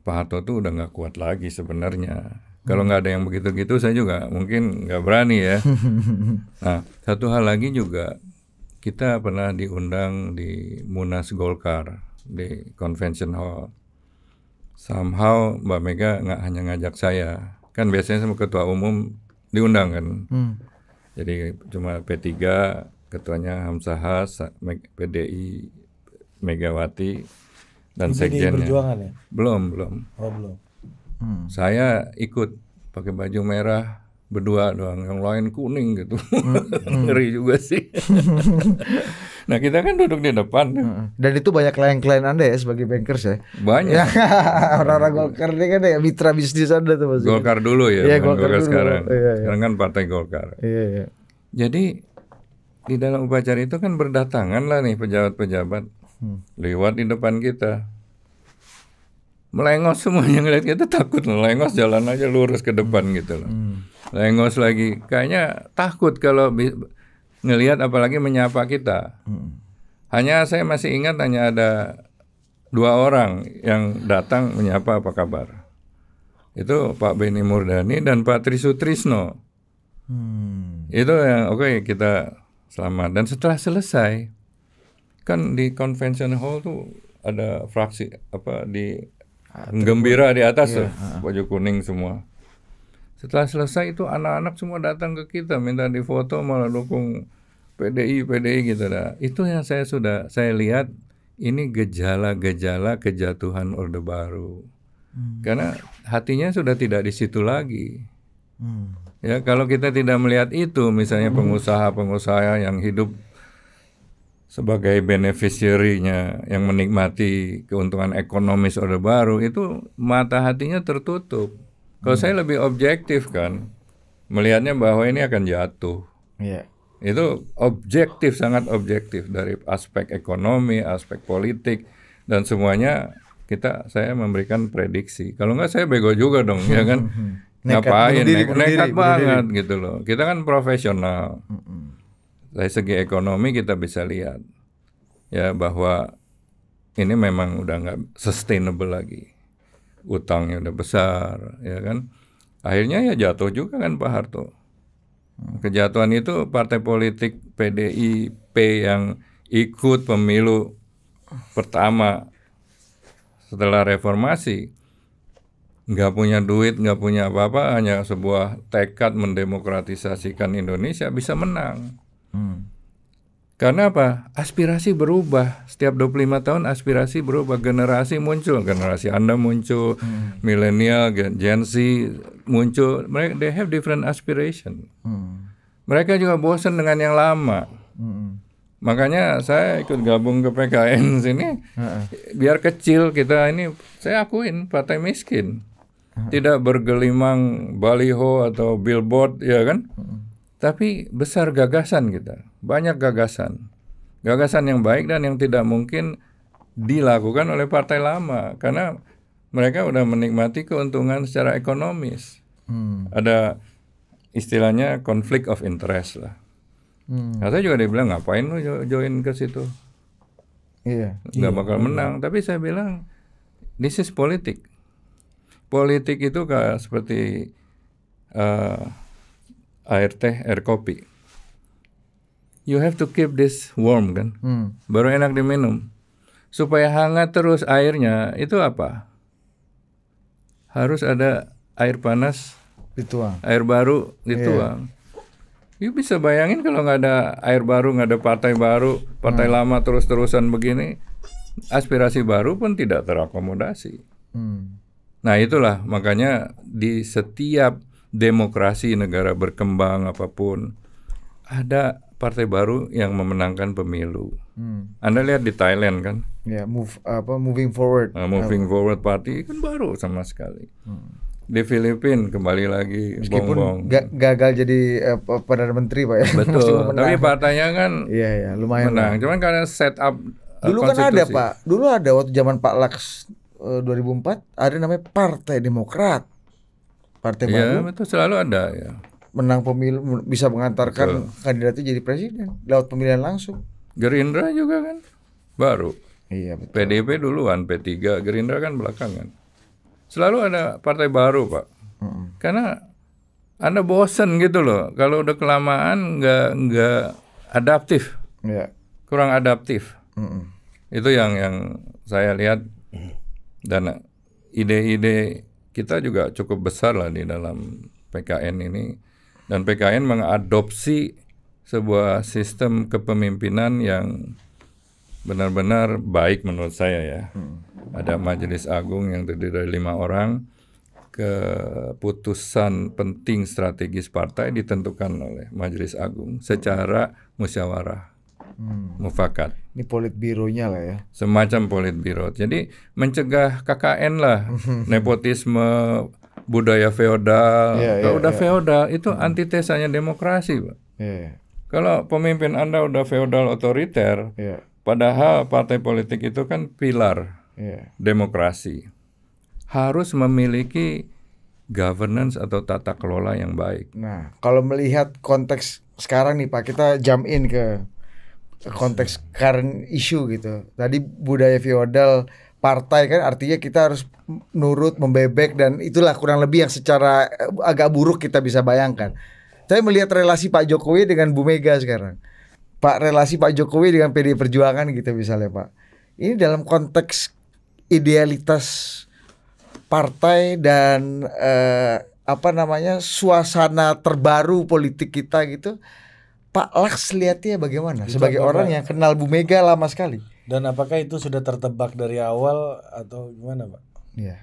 Pak Harto tuh udah nggak kuat lagi sebenarnya. Kalau nggak ada yang begitu-gitu, saya juga mungkin nggak berani ya. Nah, satu hal lagi juga kita pernah diundang di Munas Golkar di Convention Hall. Somehow Mbak Mega nggak hanya ngajak saya, kan biasanya sama ketua umum diundang kan. Hmm. Jadi cuma P3 ketuanya Hamsahas, PDI Megawati dan sekjen ya? Belum, belum. Oh, belum. Hmm. Saya ikut pakai baju merah berdua doang yang lain kuning gitu hmm. hmm. ngeri juga sih nah kita kan duduk di depan hmm, hmm. dan itu banyak klien-klien anda ya sebagai bankers ya banyak ya, orang-orang Golkar ini kan ya mitra bisnis anda tuh maksudnya Golkar dulu ya, ya Golkar, Golkar dulu. sekarang ya, ya. sekarang kan partai Golkar iya, ya. jadi di dalam upacara itu kan berdatangan lah nih pejabat-pejabat hmm. lewat di depan kita melengos semuanya ngeliat kita takut melengos jalan aja lurus ke depan gitu loh hmm. lengos lagi kayaknya takut kalau ngelihat apalagi menyapa kita hmm. hanya saya masih ingat hanya ada dua orang yang datang menyapa apa kabar itu Pak Beni Murdani dan Pak Tri Sutrisno hmm. itu yang oke okay, kita selamat dan setelah selesai kan di convention hall tuh ada fraksi apa di Gembira di atas iya. tuh, baju kuning semua. Setelah selesai itu anak-anak semua datang ke kita minta difoto malah dukung PDI PDI gitu dah. Itu yang saya sudah saya lihat ini gejala-gejala kejatuhan Orde Baru. Hmm. Karena hatinya sudah tidak di situ lagi. Hmm. Ya kalau kita tidak melihat itu misalnya hmm. pengusaha-pengusaha yang hidup sebagai beneficiary-nya yang menikmati keuntungan ekonomis Orde Baru itu mata hatinya tertutup. Kalau hmm. saya lebih objektif kan melihatnya bahwa ini akan jatuh. Yeah. Itu objektif sangat objektif dari aspek ekonomi, aspek politik dan semuanya kita saya memberikan prediksi. Kalau nggak saya bego juga dong ya kan. ngapain? Berdiri, nekat, nekat banget gitu loh. Kita kan profesional. Mm -mm dari segi ekonomi kita bisa lihat ya bahwa ini memang udah nggak sustainable lagi. Utangnya udah besar, ya kan? Akhirnya ya jatuh juga kan Pak Harto. Kejatuhan itu partai politik PDIP yang ikut pemilu pertama setelah reformasi nggak punya duit, nggak punya apa-apa, hanya sebuah tekad mendemokratisasikan Indonesia bisa menang. Hmm. Karena apa? Aspirasi berubah. Setiap 25 tahun aspirasi berubah, generasi muncul, generasi Anda muncul, hmm. milenial, Gen Z muncul. Mereka they have different aspiration. Hmm. Mereka juga bosan dengan yang lama. Hmm. Makanya saya ikut gabung ke PKN sini. Hmm. Biar kecil kita ini saya akuin partai miskin. Hmm. Tidak bergelimang baliho atau billboard ya kan? Hmm. Tapi besar gagasan kita, banyak gagasan. Gagasan yang baik dan yang tidak mungkin dilakukan oleh partai lama karena mereka udah menikmati keuntungan secara ekonomis. Hmm. Ada istilahnya conflict of interest lah. Hmm. Nah, saya juga dia bilang ngapain lu join ke situ? Iya. Gak iya. bakal iya. menang. Tapi saya bilang this is politik. Politik itu kayak seperti uh, air teh, air kopi. You have to keep this warm kan, hmm. baru enak diminum. Supaya hangat terus airnya itu apa? Harus ada air panas, dituang. Air baru dituang. Yeah. You bisa bayangin kalau nggak ada air baru, nggak ada partai baru, partai hmm. lama terus-terusan begini, aspirasi baru pun tidak terakomodasi. Hmm. Nah itulah makanya di setiap demokrasi negara berkembang apapun ada partai baru yang memenangkan pemilu. Hmm. Anda lihat di Thailand kan? Ya, yeah, move apa moving forward. Uh, moving uh, forward party kan baru sama sekali. Hmm. Di Filipina kembali lagi Meskipun bong -bong. Ga gagal jadi uh, perdana menteri pak ya. Betul. Tapi partainya kan Iya yeah, yeah, lumayan. Menang. Lah. Cuman karena setup uh, eh, Dulu kan ada Pak. Dulu ada waktu zaman Pak Laks uh, eh, 2004 ada namanya Partai Demokrat partai ya, baru. itu selalu ada ya. Menang pemilu bisa mengantarkan Betul. kandidatnya jadi presiden lewat pemilihan langsung. Gerindra juga kan baru. Iya betul. PDP duluan, P3, Gerindra kan belakangan. Selalu ada partai baru, Pak. Mm -hmm. Karena Anda bosen gitu loh. Kalau udah kelamaan nggak nggak adaptif. Yeah. Kurang adaptif. Mm -hmm. Itu yang yang saya lihat dan ide-ide kita juga cukup besar lah di dalam PKN ini dan PKN mengadopsi sebuah sistem kepemimpinan yang benar-benar baik menurut saya ya. Hmm. Ada Majelis Agung yang terdiri dari lima orang. Keputusan penting strategis partai ditentukan oleh Majelis Agung secara musyawarah hmm. mufakat. Ini politbironya lah ya. Semacam politbiro. Jadi mencegah KKN lah, nepotisme, budaya feodal. Yeah, Kalau yeah, udah yeah. feodal itu hmm. antitesanya demokrasi, Pak. Yeah. Iya. Kalau pemimpin Anda udah feodal otoriter, yeah. padahal partai politik itu kan pilar yeah. demokrasi. Harus memiliki governance atau tata kelola yang baik. Nah, kalau melihat konteks sekarang nih Pak, kita jam in ke konteks current issue gitu. Tadi budaya feodal partai kan artinya kita harus nurut membebek dan itulah kurang lebih yang secara eh, agak buruk kita bisa bayangkan. Saya melihat relasi Pak Jokowi dengan Bu Mega sekarang. Pak relasi Pak Jokowi dengan PD Perjuangan gitu misalnya Pak. Ini dalam konteks idealitas partai dan eh, apa namanya suasana terbaru politik kita gitu Pak Laks lihatnya bagaimana itu sebagai apakah, orang yang kenal Bu Mega lama sekali? Dan apakah itu sudah tertebak dari awal atau gimana, Pak? Iya.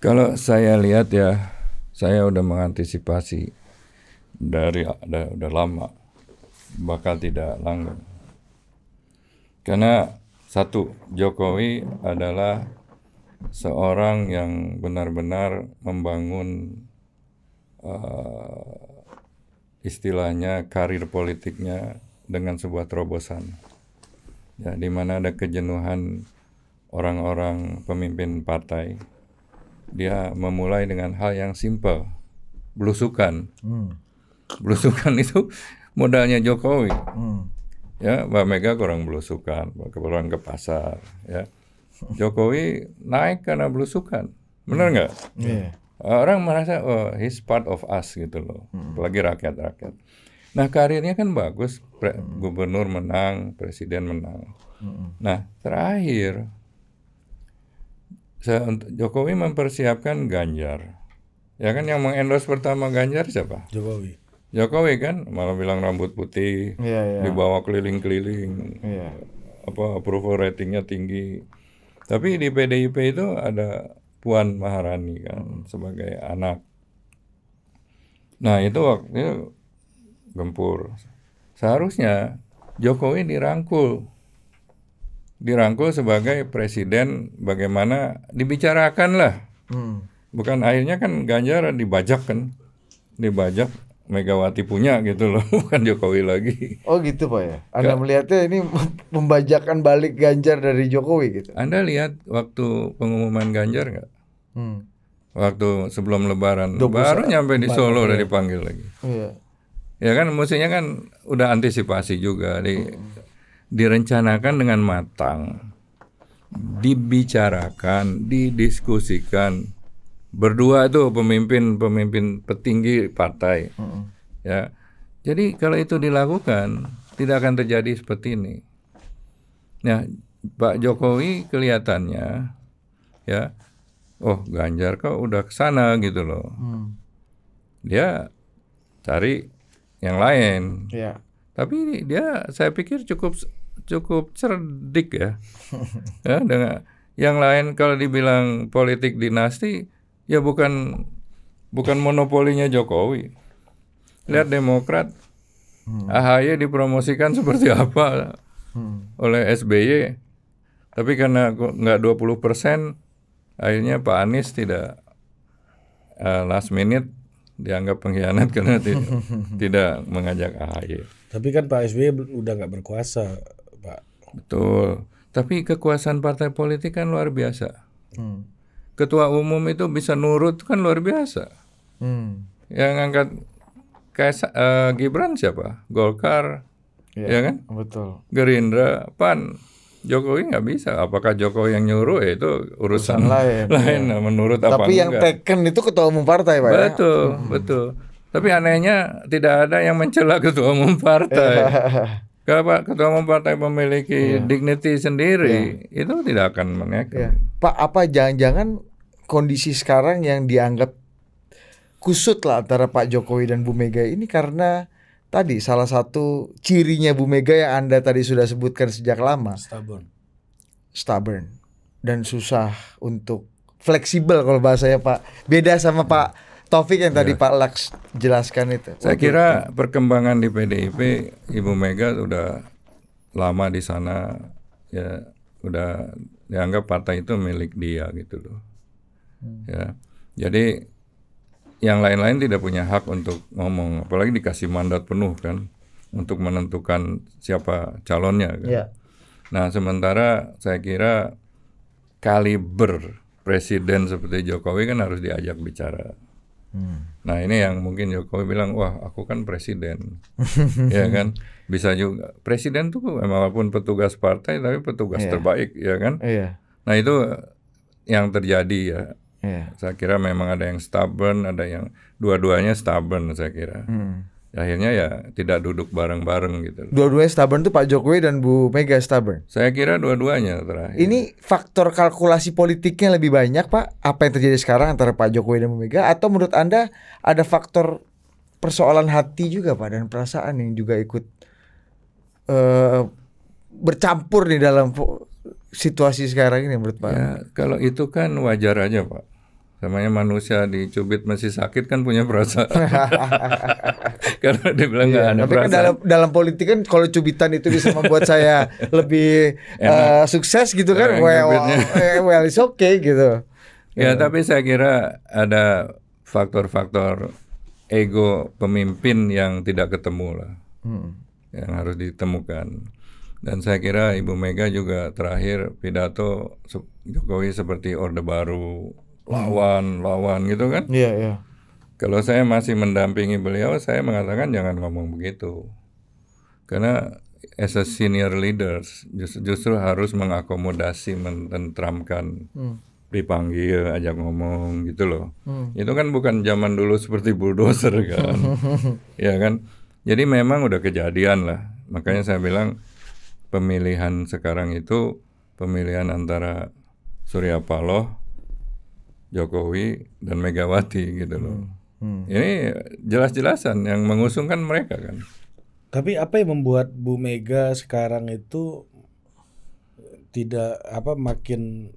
Kalau saya lihat ya, saya udah mengantisipasi dari udah, udah lama bakal tidak langgeng. Karena satu, Jokowi adalah seorang yang benar-benar membangun uh, istilahnya karir politiknya dengan sebuah terobosan. Ya, di mana ada kejenuhan orang-orang pemimpin partai. Dia memulai dengan hal yang simpel, belusukan. Hmm. Belusukan itu modalnya Jokowi. Hmm. Ya, Mbak Mega kurang belusukan, kurang ke pasar, ya. Jokowi naik karena belusukan. Benar hmm. nggak? Yeah orang merasa oh he's part of us gitu loh hmm. apalagi rakyat rakyat nah karirnya kan bagus Pre hmm. gubernur menang presiden menang hmm. nah terakhir Jokowi mempersiapkan Ganjar ya kan yang mengendorse pertama Ganjar siapa Jokowi Jokowi kan malah bilang rambut putih yeah, yeah. dibawa keliling-keliling yeah. apa approval ratingnya tinggi tapi di PDIP itu ada Puan Maharani kan hmm. sebagai anak. Nah itu waktu gempur. Seharusnya Jokowi dirangkul, dirangkul sebagai presiden bagaimana dibicarakan lah. Hmm. Bukan akhirnya kan Ganjar dibajak kan, dibajak Megawati punya gitu loh, bukan Jokowi lagi. Oh gitu Pak ya. Anda Gak. melihatnya ini membajakan balik Ganjar dari Jokowi gitu. Anda lihat waktu pengumuman Ganjar nggak? Hmm. Waktu sebelum Lebaran, 20, baru nyampe di Solo iya. udah dipanggil lagi. Iya. Ya kan, mestinya kan udah antisipasi juga di hmm. direncanakan dengan matang, dibicarakan, didiskusikan berdua itu pemimpin-pemimpin petinggi partai. Uh-uh. Ya. Jadi kalau itu dilakukan tidak akan terjadi seperti ini. Nah, Pak Jokowi kelihatannya ya, oh Ganjar kau udah kesana gitu loh. Hmm. Dia cari yang lain. Yeah. Tapi dia saya pikir cukup cukup cerdik ya. ya dengan yang lain kalau dibilang politik dinasti ya bukan bukan monopolinya Jokowi. Lihat Demokrat, hmm. AHY dipromosikan seperti apa hmm. oleh SBY. Tapi karena nggak 20 persen, akhirnya Pak Anies tidak uh, last minute dianggap pengkhianat karena tidak, tidak mengajak AHY. Tapi kan Pak SBY udah nggak berkuasa, Pak. Betul. Tapi kekuasaan partai politik kan luar biasa. Hmm ketua umum itu bisa nurut kan luar biasa. Hmm. Yang angkat Kaisa, uh, eh, Gibran siapa? Golkar, ya, ya kan? Betul. Gerindra, Pan. Jokowi nggak bisa. Apakah Jokowi yang nyuruh ya itu urusan, urusan lain, lain ya. menurut Tapi apa Tapi yang teken itu ketua umum partai, Pak. Ya? Betul, ya? Hmm. betul. Tapi anehnya tidak ada yang mencela ketua umum partai. Iya. Kenapa ketua umum partai memiliki yeah. dignity sendiri, yeah. itu tidak akan menekan. Yeah. Pak, apa jangan-jangan kondisi sekarang yang dianggap kusut lah antara Pak Jokowi dan Bu Mega ini karena tadi salah satu cirinya Bu Mega yang Anda tadi sudah sebutkan sejak lama. Stubborn. Stubborn dan susah untuk fleksibel kalau bahasanya Pak. Beda sama Pak Taufik yang tadi iya. Pak Laks jelaskan itu. Saya Oke. kira perkembangan di PDIP Ibu Mega sudah lama di sana ya udah dianggap partai itu milik dia gitu loh Hmm. Ya. Jadi yang lain-lain tidak punya hak untuk ngomong, apalagi dikasih mandat penuh kan untuk menentukan siapa calonnya. Kan? Yeah. Nah, sementara saya kira kaliber presiden seperti Jokowi kan harus diajak bicara. Hmm. Nah ini yang mungkin Jokowi bilang, wah aku kan presiden, ya kan bisa juga presiden tuh walaupun petugas partai tapi petugas yeah. terbaik, ya kan. Yeah. Nah itu yang terjadi ya Yeah. Saya kira memang ada yang stubborn, ada yang dua-duanya stubborn saya kira. Hmm. Akhirnya ya tidak duduk bareng-bareng gitu. Dua-duanya stubborn itu Pak Jokowi dan Bu Mega stubborn. Saya kira dua-duanya terakhir. Ini faktor kalkulasi politiknya lebih banyak Pak. Apa yang terjadi sekarang antara Pak Jokowi dan Bu Mega? Atau menurut anda ada faktor persoalan hati juga Pak dan perasaan yang juga ikut uh, bercampur di dalam situasi sekarang ini menurut Pak? Ya, kalau itu kan wajar aja Pak namanya manusia dicubit masih sakit kan punya perasaan karena dia bilang nggak iya, ada tapi kan perasaan. kan dalam dalam politik kan kalau cubitan itu bisa membuat saya lebih uh, sukses gitu kan eh, well, well, eh, well it's okay gitu ya yeah. tapi saya kira ada faktor-faktor ego pemimpin yang tidak ketemu lah hmm. yang harus ditemukan dan saya kira Ibu Mega juga terakhir pidato Jokowi seperti Orde Baru lawan, lawan gitu kan? Iya, yeah, iya. Yeah. Kalau saya masih mendampingi beliau, saya mengatakan jangan ngomong begitu. Karena as a senior leaders just, justru harus mengakomodasi, mententramkan. Hmm dipanggil ajak ngomong gitu loh. Hmm. Itu kan bukan zaman dulu seperti bulldozer kan. ya kan? Jadi memang udah kejadian lah. Makanya saya bilang pemilihan sekarang itu pemilihan antara Surya Paloh Jokowi dan Megawati gitu loh. Hmm. hmm. Ini jelas-jelasan yang mengusungkan mereka kan. Tapi apa yang membuat Bu Mega sekarang itu tidak apa makin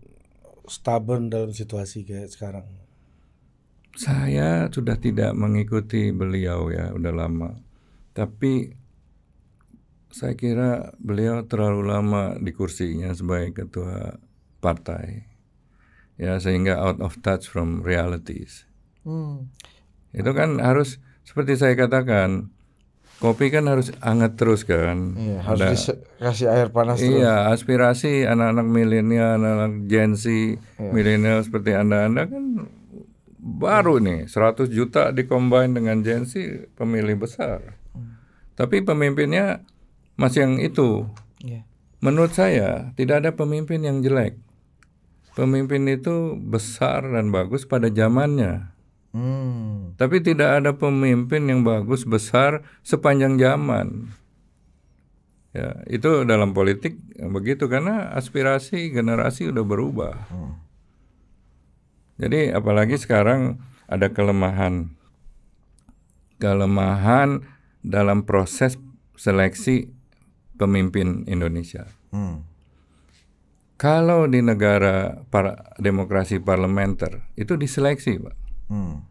stubborn dalam situasi kayak sekarang? Saya sudah tidak mengikuti beliau ya, udah lama. Tapi saya kira beliau terlalu lama di kursinya sebagai ketua partai ya sehingga out of touch from realities. Hmm. Itu kan harus seperti saya katakan, kopi kan harus hangat terus kan. Iya, harus Ada, dikasih air panas iya, terus. Iya, aspirasi anak-anak milenial, anak-anak Gen Z, iya. milenial seperti Anda-anda kan baru iya. nih 100 juta dikombin dengan Gen Z pemilih besar. Hmm. Tapi pemimpinnya masih yang itu. Iya. Menurut saya tidak ada pemimpin yang jelek pemimpin itu besar dan bagus pada zamannya. Hmm. Tapi tidak ada pemimpin yang bagus besar sepanjang zaman. Ya, itu dalam politik begitu karena aspirasi generasi udah berubah. Hmm. Jadi apalagi sekarang ada kelemahan kelemahan dalam proses seleksi pemimpin Indonesia. Hmm. Kalau di negara para demokrasi parlementer itu diseleksi, Pak. Hmm.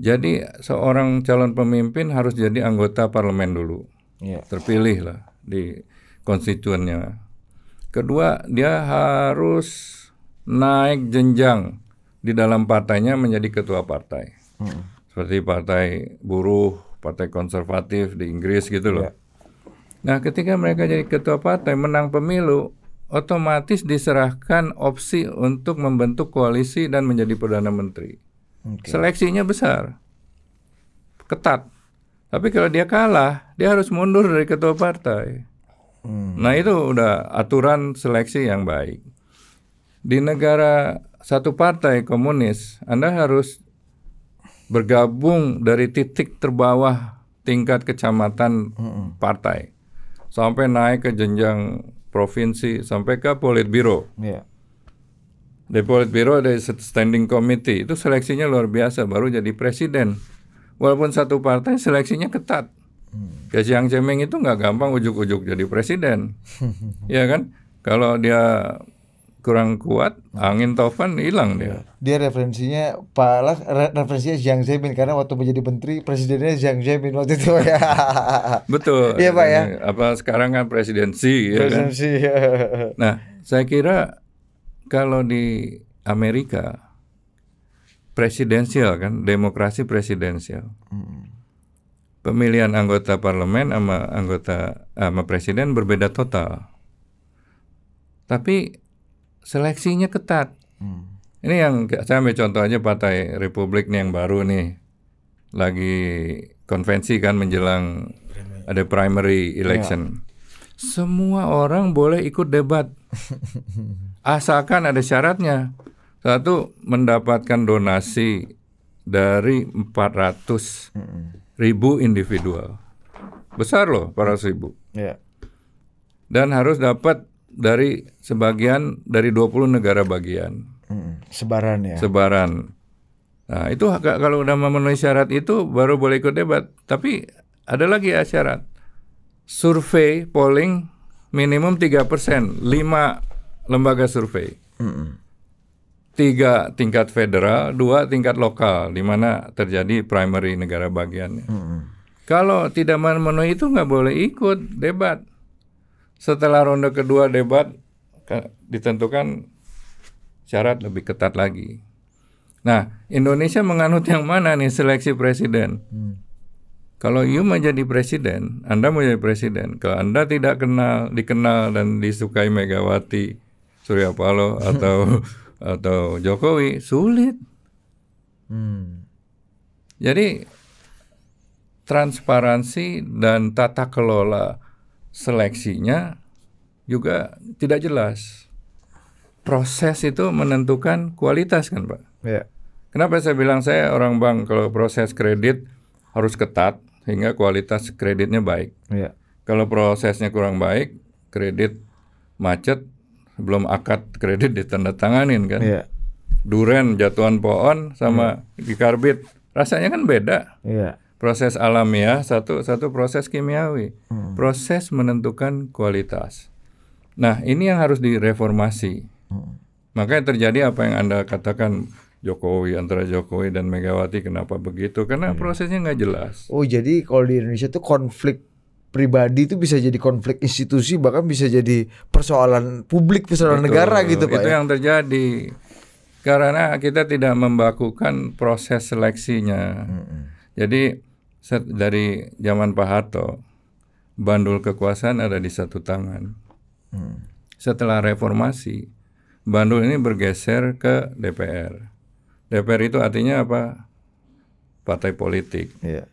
Jadi seorang calon pemimpin harus jadi anggota parlemen dulu, yeah. terpilih lah di konstituennya. Kedua, dia harus naik jenjang di dalam partainya menjadi ketua partai. Hmm. Seperti partai buruh, partai konservatif di Inggris gitu loh. Yeah. Nah, ketika mereka jadi ketua partai menang pemilu, otomatis diserahkan opsi untuk membentuk koalisi dan menjadi perdana menteri. Okay. Seleksinya besar, ketat. Tapi kalau dia kalah, dia harus mundur dari ketua partai. Hmm. Nah itu udah aturan seleksi yang baik. Di negara satu partai komunis, Anda harus bergabung dari titik terbawah tingkat kecamatan hmm. partai sampai naik ke jenjang provinsi sampai ke Politbiro. Yeah. Di Politbiro ada standing committee, itu seleksinya luar biasa baru jadi presiden. Walaupun satu partai seleksinya ketat. Hmm. Ya Siang Cemeng itu nggak gampang ujuk-ujuk jadi presiden. ya kan? Kalau dia kurang kuat, angin topan hilang dia. Iya. Dia referensinya Pak Lak, re referensinya Jiang Zemin karena waktu menjadi menteri presidennya Jiang Zemin waktu itu ya. Betul. Iya Pak ya. Apa sekarang kan presidensi. Ya kan? presidensi. Kan? nah, saya kira kalau di Amerika presidensial kan, demokrasi presidensial. Hmm. Pemilihan anggota parlemen sama anggota sama presiden berbeda total. Tapi seleksinya ketat. Hmm. Ini yang saya ambil contohnya Partai Republik nih yang baru nih lagi konvensi kan menjelang ada primary election. Ya. Semua orang boleh ikut debat. Asalkan ada syaratnya. Satu mendapatkan donasi dari 400 ribu individual. Besar loh, 400 ribu. Yeah. Dan harus dapat dari sebagian dari 20 negara bagian. Hmm, sebaran ya. Sebaran. Nah, itu kalau udah memenuhi syarat itu baru boleh ikut debat. Tapi ada lagi ya syarat. Survei polling minimum tiga persen, lima lembaga survei. Hmm. Tiga tingkat federal, dua tingkat lokal, di mana terjadi primary negara bagiannya. Hmm. Kalau tidak memenuhi itu nggak boleh ikut debat. Setelah ronde kedua debat ditentukan syarat lebih ketat lagi. Nah, Indonesia menganut yang mana nih seleksi presiden? Hmm. Kalau you menjadi presiden, Anda mau jadi presiden. Kalau Anda tidak kenal, dikenal dan disukai Megawati, Surya Paloh atau atau Jokowi, sulit. Hmm. Jadi transparansi dan tata kelola seleksinya juga tidak jelas. Proses itu menentukan kualitas kan Pak. Ya. Kenapa saya bilang saya orang bank kalau proses kredit harus ketat sehingga kualitas kreditnya baik. Ya. Kalau prosesnya kurang baik, kredit macet, belum akad kredit ditandatanganin kan. Ya. Duren jatuhan pohon sama di iya. dikarbit, rasanya kan beda. Ya proses alamiah, ya, satu satu proses kimiawi. Hmm. Proses menentukan kualitas. Nah, ini yang harus direformasi. Hmm. Makanya terjadi apa yang Anda katakan Jokowi antara Jokowi dan Megawati kenapa begitu? Karena hmm. prosesnya nggak jelas. Oh, jadi kalau di Indonesia itu konflik pribadi itu bisa jadi konflik institusi bahkan bisa jadi persoalan publik persoalan itu, negara gitu pak itu ya? yang terjadi karena kita tidak membakukan proses seleksinya -hmm. jadi dari zaman Pak Harto bandul kekuasaan ada di satu tangan. Hmm. Setelah reformasi bandul ini bergeser ke DPR. DPR itu artinya apa? Partai politik. Yeah.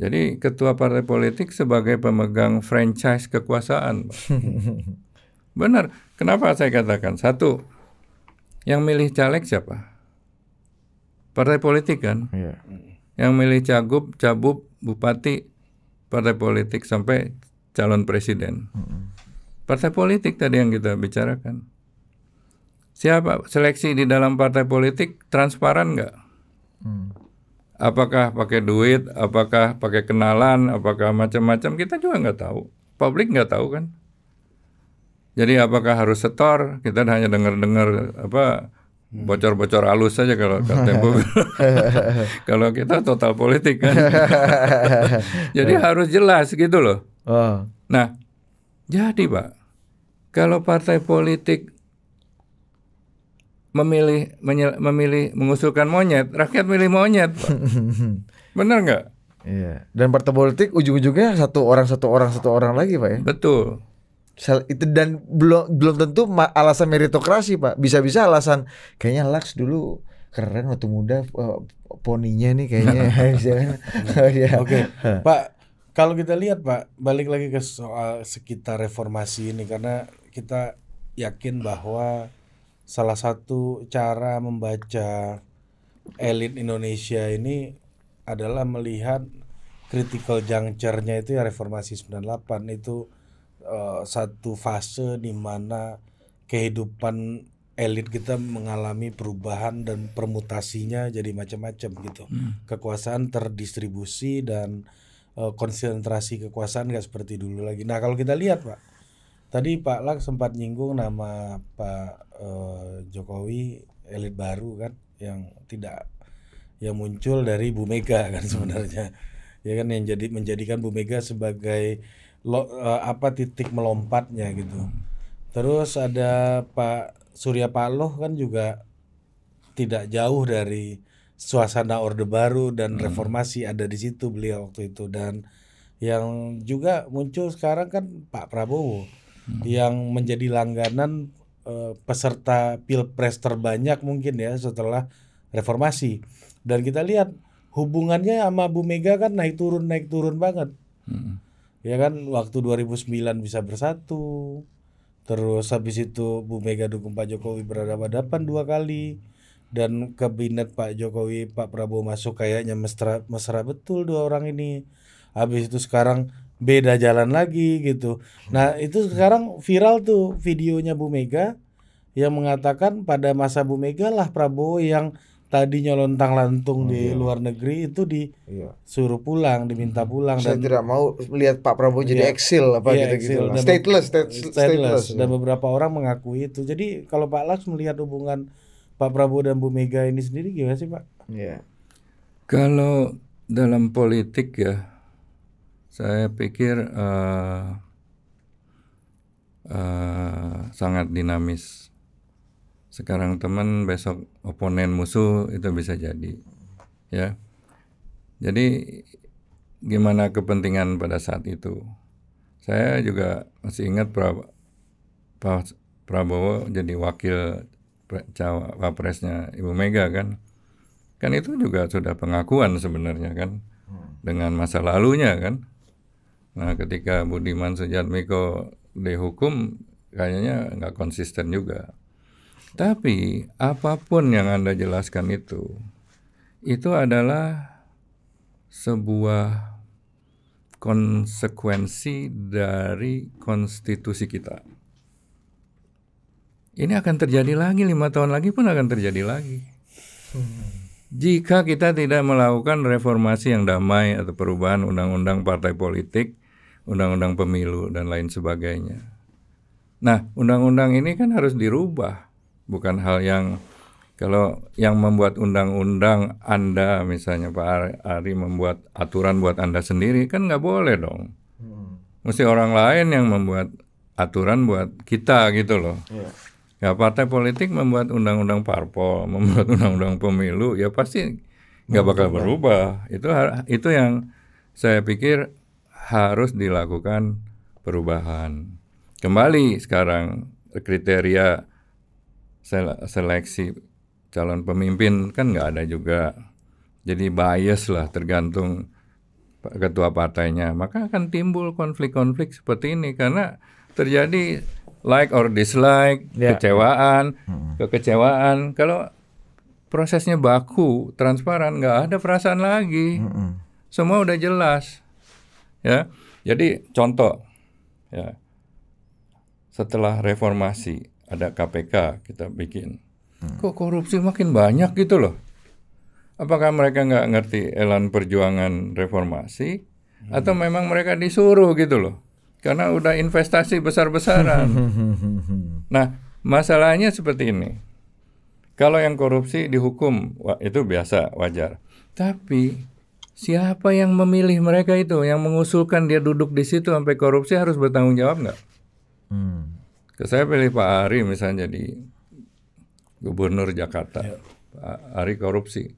Jadi ketua partai politik sebagai pemegang franchise kekuasaan. Benar. Kenapa saya katakan? Satu, yang milih caleg siapa? Partai politik kan? Yeah yang milih cagup, cabup, bupati, partai politik sampai calon presiden. Partai politik tadi yang kita bicarakan. Siapa seleksi di dalam partai politik transparan nggak? Mm. Apakah pakai duit, apakah pakai kenalan, apakah macam-macam kita juga nggak tahu. Publik nggak tahu kan? Jadi apakah harus setor? Kita hanya dengar-dengar apa Hmm. bocor-bocor halus saja kalau tempo kalau kita total politik kan jadi eh. harus jelas gitu loh oh. nah jadi pak kalau partai politik memilih memilih mengusulkan monyet rakyat milih monyet benar bener nggak Iya. Dan partai politik ujung-ujungnya satu orang satu orang satu orang lagi pak ya. Betul itu dan belum belum tentu alasan meritokrasi pak bisa-bisa alasan kayaknya Lux dulu keren waktu muda eh, poninya nih kayaknya oh, ya. oke pak kalau kita lihat pak balik lagi ke soal sekitar reformasi ini karena kita yakin bahwa salah satu cara membaca elit Indonesia ini adalah melihat critical juncture-nya itu ya reformasi 98 itu Eh, satu fase di mana kehidupan elit kita mengalami perubahan dan permutasinya jadi macam-macam gitu. Hmm. Kekuasaan terdistribusi dan uh, konsentrasi kekuasaan gak seperti dulu lagi. Nah kalau kita lihat pak, tadi Pak Lak sempat nyinggung nama Pak uh, Jokowi elit baru kan yang tidak yang muncul dari Bu Mega kan sebenarnya. Hmm. Ya kan yang jadi menjadikan Bu Mega sebagai lo, uh, apa titik melompatnya gitu. Hmm. Terus ada Pak Surya Paloh kan juga tidak jauh dari suasana Orde Baru dan hmm. reformasi ada di situ beliau waktu itu dan yang juga muncul sekarang kan Pak Prabowo hmm. yang menjadi langganan uh, peserta pilpres terbanyak mungkin ya setelah reformasi dan kita lihat hubungannya sama Bu Mega kan naik turun naik turun banget. Hmm ya kan waktu 2009 bisa bersatu terus habis itu Bu Mega dukung Pak Jokowi berhadapan-hadapan dua kali dan kabinet Pak Jokowi Pak Prabowo masuk kayaknya mesra mesra betul dua orang ini habis itu sekarang beda jalan lagi gitu nah itu sekarang viral tuh videonya Bu Mega yang mengatakan pada masa Bu Mega lah Prabowo yang tadinya lontang lantung oh, di iya. luar negeri itu disuruh iya. pulang diminta pulang saya dan, tidak mau melihat Pak Prabowo iya, jadi eksil apa iya, gitu gitu stateless, stateless, stateless iya. stateless dan beberapa orang mengakui itu jadi kalau Pak Laks melihat hubungan Pak Prabowo dan Bu Mega ini sendiri gimana sih Pak? Iya. Kalau dalam politik ya saya pikir uh, uh, sangat dinamis sekarang teman besok oponen musuh itu bisa jadi ya jadi gimana kepentingan pada saat itu saya juga masih ingat pra, Prabowo jadi wakil cawapresnya Ibu Mega kan kan itu juga sudah pengakuan sebenarnya kan hmm. dengan masa lalunya kan nah ketika Budiman Sujatmiko dihukum kayaknya nggak konsisten juga tapi apapun yang Anda jelaskan itu, itu adalah sebuah konsekuensi dari konstitusi kita. Ini akan terjadi lagi lima tahun lagi pun akan terjadi lagi. Jika kita tidak melakukan reformasi yang damai atau perubahan undang-undang partai politik, undang-undang pemilu dan lain sebagainya. Nah, undang-undang ini kan harus dirubah bukan hal yang kalau yang membuat undang-undang Anda, misalnya Pak Ari membuat aturan buat Anda sendiri, kan nggak boleh dong. Hmm. Mesti orang lain yang membuat aturan buat kita gitu loh. Yeah. Ya partai politik membuat undang-undang parpol, membuat undang-undang pemilu, ya pasti nggak bakal berubah. Itu itu yang saya pikir harus dilakukan perubahan. Kembali sekarang kriteria seleksi calon pemimpin kan nggak ada juga. Jadi bias lah tergantung ketua partainya. Maka akan timbul konflik-konflik seperti ini karena terjadi like or dislike, yeah. kecewaan, hmm. kekecewaan. Kalau prosesnya baku, transparan, nggak ada perasaan lagi. Hmm. Semua udah jelas. Ya. Jadi contoh ya. Setelah reformasi ada KPK kita bikin. Hmm. Kok korupsi makin banyak gitu loh? Apakah mereka nggak ngerti elan perjuangan reformasi hmm. atau memang mereka disuruh gitu loh? Karena udah investasi besar-besaran. nah, masalahnya seperti ini. Kalau yang korupsi dihukum itu biasa wajar. Tapi siapa yang memilih mereka itu, yang mengusulkan dia duduk di situ sampai korupsi harus bertanggung jawab nggak? Hmm saya pilih Pak Ari misalnya jadi gubernur Jakarta. Ya. Pak Ari korupsi.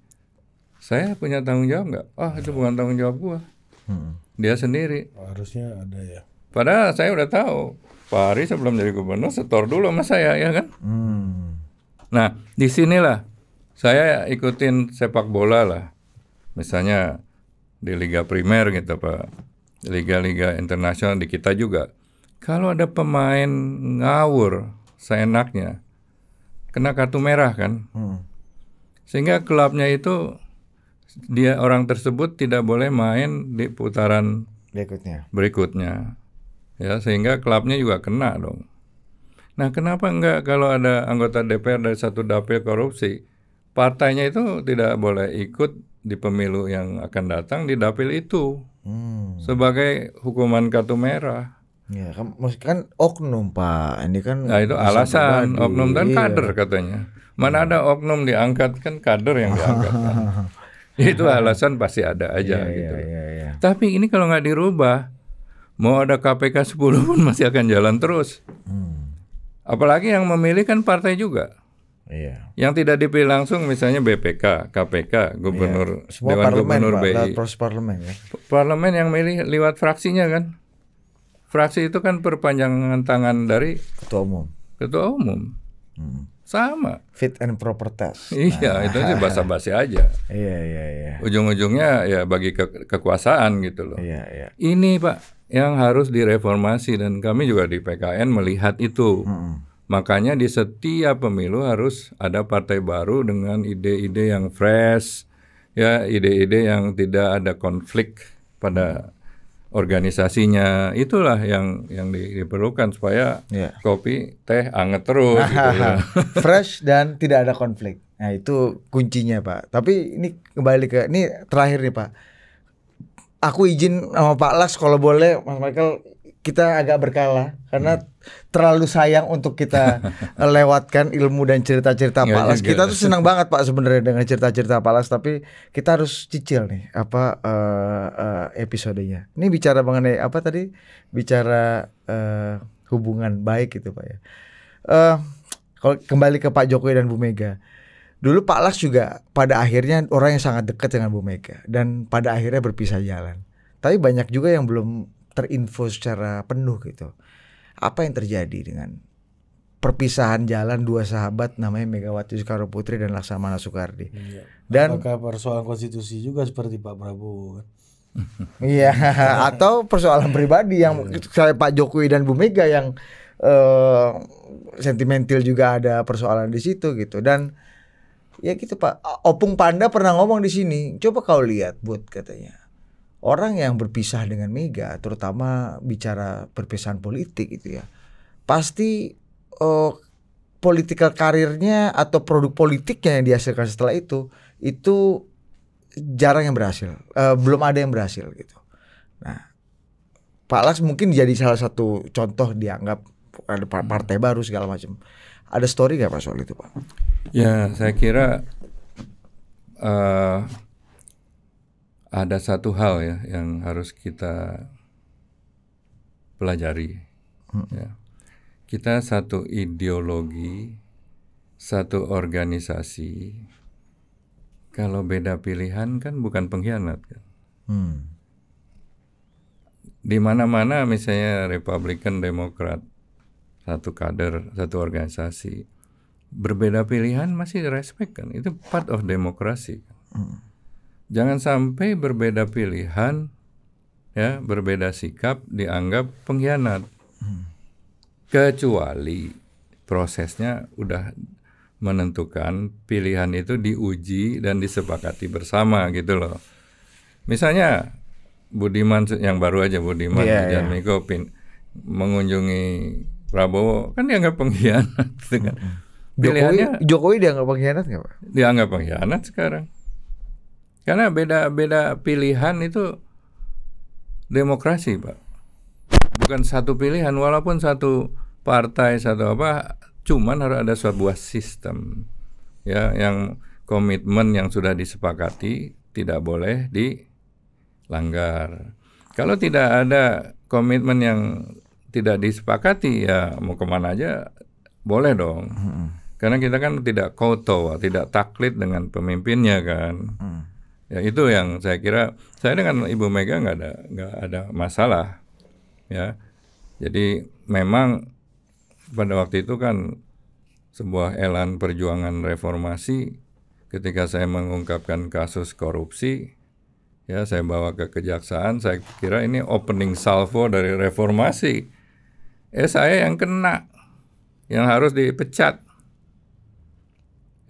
Saya punya tanggung jawab nggak? Ah, itu bukan tanggung jawab gua. Hmm. Dia sendiri. Harusnya ada ya. Padahal saya udah tahu Pak Ari sebelum jadi gubernur setor dulu sama saya ya kan. Hmm. Nah di disinilah saya ikutin sepak bola lah. Misalnya di Liga Primer gitu Pak. Liga-liga internasional di kita juga kalau ada pemain ngawur seenaknya, kena kartu merah kan, hmm. sehingga klubnya itu dia orang tersebut tidak boleh main di putaran berikutnya. Berikutnya, ya sehingga klubnya juga kena dong. Nah, kenapa enggak kalau ada anggota DPR dari satu dapil korupsi, partainya itu tidak boleh ikut di pemilu yang akan datang di dapil itu hmm. sebagai hukuman kartu merah. Ya kan, kan oknum pak, ini kan. Nah itu alasan oknum dan iya. kader katanya. Mana ada oknum diangkat kan kader yang diangkat. Kan? itu alasan pasti ada aja iya, iya, gitu. Iya, iya, Tapi ini kalau nggak dirubah, mau ada KPK 10 pun masih akan jalan terus. Hmm. Apalagi yang memilih kan partai juga. Iya. Yang tidak dipilih langsung misalnya BPK, KPK, gubernur, iya. dewan parlemen, gubernur Pak, BI. Proses parlemen ya. Parlemen yang milih lewat fraksinya kan. Fraksi itu kan perpanjangan tangan dari ketua umum. Ketua umum. Hmm. Sama. Fit and proper test. Iya, nah. itu sih basa-basi aja. Iya, iya, iya. Ujung-ujungnya ya bagi ke kekuasaan gitu loh. Iya, iya. Ini Pak yang harus direformasi dan kami juga di PKN melihat itu. Hmm. Makanya di setiap pemilu harus ada partai baru dengan ide-ide yang fresh, ya ide-ide yang tidak ada konflik pada organisasinya itulah yang yang diperlukan supaya yeah. kopi teh anget terus gitu ya. fresh dan tidak ada konflik nah itu kuncinya pak tapi ini kembali ke ini terakhir nih pak aku izin sama Pak Las kalau boleh Mas Michael kita agak berkala karena hmm terlalu sayang untuk kita lewatkan ilmu dan cerita-cerita Nggak iya Palas. Kita tuh senang banget Pak sebenarnya dengan cerita-cerita Palas, tapi kita harus cicil nih apa uh, uh, episodenya. Ini bicara mengenai apa tadi? Bicara uh, hubungan baik gitu Pak ya. Uh, kalau kembali ke Pak Jokowi dan Bu Mega. Dulu Pak Las juga pada akhirnya orang yang sangat dekat dengan Bu Mega dan pada akhirnya berpisah jalan. Tapi banyak juga yang belum terinfo secara penuh gitu apa yang terjadi dengan perpisahan jalan dua sahabat namanya Megawati Soekarno Putri dan Laksamana Soekardi. Iya. Dan Apakah persoalan konstitusi juga seperti Pak Prabowo kan? iya, atau persoalan pribadi yang saya iya. Pak Jokowi dan Bu Mega yang uh, sentimental juga ada persoalan di situ gitu dan ya gitu Pak. Opung Panda pernah ngomong di sini, coba kau lihat buat katanya orang yang berpisah dengan Mega, terutama bicara perpisahan politik itu ya, pasti uh, political karirnya atau produk politiknya yang dihasilkan setelah itu itu jarang yang berhasil, uh, belum ada yang berhasil gitu. Nah, Pak Laks mungkin jadi salah satu contoh dianggap ada partai baru segala macam. Ada story gak pak soal itu pak? Ya, saya kira. Uh, ada satu hal ya yang harus kita pelajari. Hmm. Ya. Kita satu ideologi, satu organisasi. Kalau beda pilihan kan bukan pengkhianat kan. Hmm. Di mana-mana misalnya Republikan, Demokrat, satu kader, satu organisasi berbeda pilihan masih respect kan. Itu part of demokrasi. Kan? Hmm jangan sampai berbeda pilihan ya berbeda sikap dianggap pengkhianat hmm. kecuali prosesnya udah menentukan pilihan itu diuji dan disepakati bersama gitu loh misalnya Budiman yang baru aja Budiman yeah, dan yeah. Miko pin, mengunjungi Prabowo kan dianggap pengkhianat gitu kan. hmm. Jokowi, Jokowi dianggap pengkhianat nggak pak? Dianggap pengkhianat sekarang. Karena beda-beda pilihan itu demokrasi, Pak. Bukan satu pilihan walaupun satu partai satu apa, cuman harus ada sebuah sistem ya yang komitmen yang sudah disepakati tidak boleh dilanggar. Kalau tidak ada komitmen yang tidak disepakati ya mau kemana aja boleh dong. Karena kita kan tidak koto, tidak taklit dengan pemimpinnya kan. Hmm. Ya, itu yang saya kira saya dengan Ibu Mega nggak ada nggak ada masalah ya. Jadi memang pada waktu itu kan sebuah elan perjuangan reformasi ketika saya mengungkapkan kasus korupsi ya saya bawa ke kejaksaan saya kira ini opening salvo dari reformasi eh saya yang kena yang harus dipecat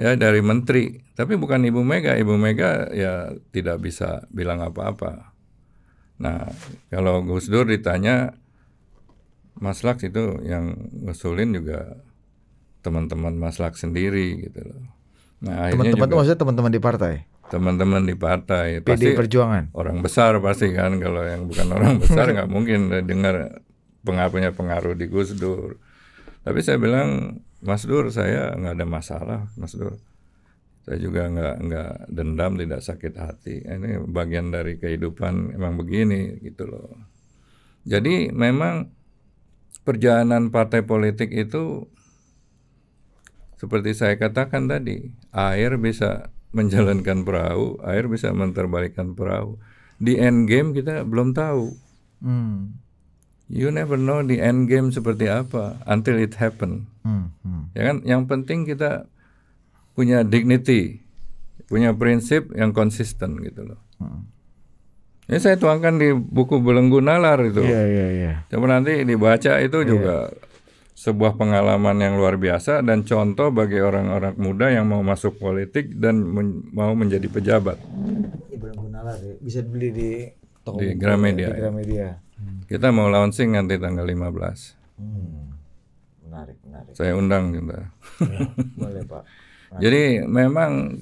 ya dari menteri tapi bukan ibu mega ibu mega ya tidak bisa bilang apa-apa nah kalau Gus Dur ditanya Mas Laks itu yang ngusulin juga teman-teman Mas Laks sendiri gitu loh nah teman-teman itu maksudnya teman-teman di partai teman-teman di partai PD pasti Perjuangan orang besar pasti kan kalau yang bukan orang besar nggak mungkin dengar pengaruhnya pengaruh di Gus Dur tapi saya bilang, Mas Dur, saya nggak ada masalah, Mas Dur. Saya juga nggak nggak dendam, tidak sakit hati. Ini bagian dari kehidupan emang begini gitu loh. Jadi memang perjalanan partai politik itu seperti saya katakan tadi, air bisa menjalankan perahu, air bisa menterbalikkan perahu. Di end game kita belum tahu. Hmm you never know the end game seperti apa until it happen. Hmm, hmm. Ya kan, yang penting kita punya dignity, punya prinsip yang konsisten gitu loh. Hmm. Ini saya tuangkan di buku Belenggu Nalar itu. Iya, iya, iya. Coba nanti dibaca itu iya. juga sebuah pengalaman yang luar biasa dan contoh bagi orang-orang muda yang mau masuk politik dan men mau menjadi pejabat. Belenggu Nalar ya, bisa beli di toko di Gramedia. Ya, di ya. Gramedia. Hmm. Kita mau launching nanti tanggal 15. Hmm. Menarik, menarik. Saya undang kita. Ya, boleh, Pak. Jadi memang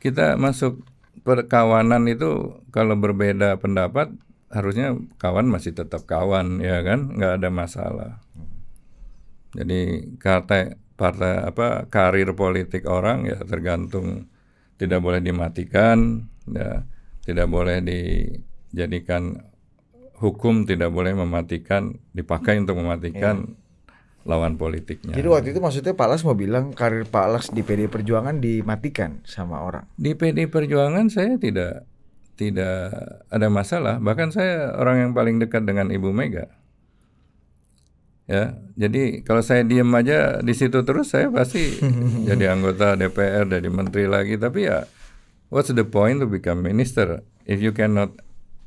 kita masuk perkawanan itu kalau berbeda pendapat harusnya kawan masih tetap kawan ya kan nggak ada masalah hmm. jadi partai partai apa karir politik orang ya tergantung tidak boleh dimatikan ya tidak boleh dijadikan hukum tidak boleh mematikan dipakai untuk mematikan yeah. lawan politiknya. Jadi waktu itu maksudnya Pak Las mau bilang karir Pak Las di PD Perjuangan dimatikan sama orang. Di PD Perjuangan saya tidak tidak ada masalah, bahkan saya orang yang paling dekat dengan Ibu Mega. Ya, jadi kalau saya diem aja di situ terus saya pasti jadi anggota DPR, jadi menteri lagi, tapi ya what's the point to become minister if you cannot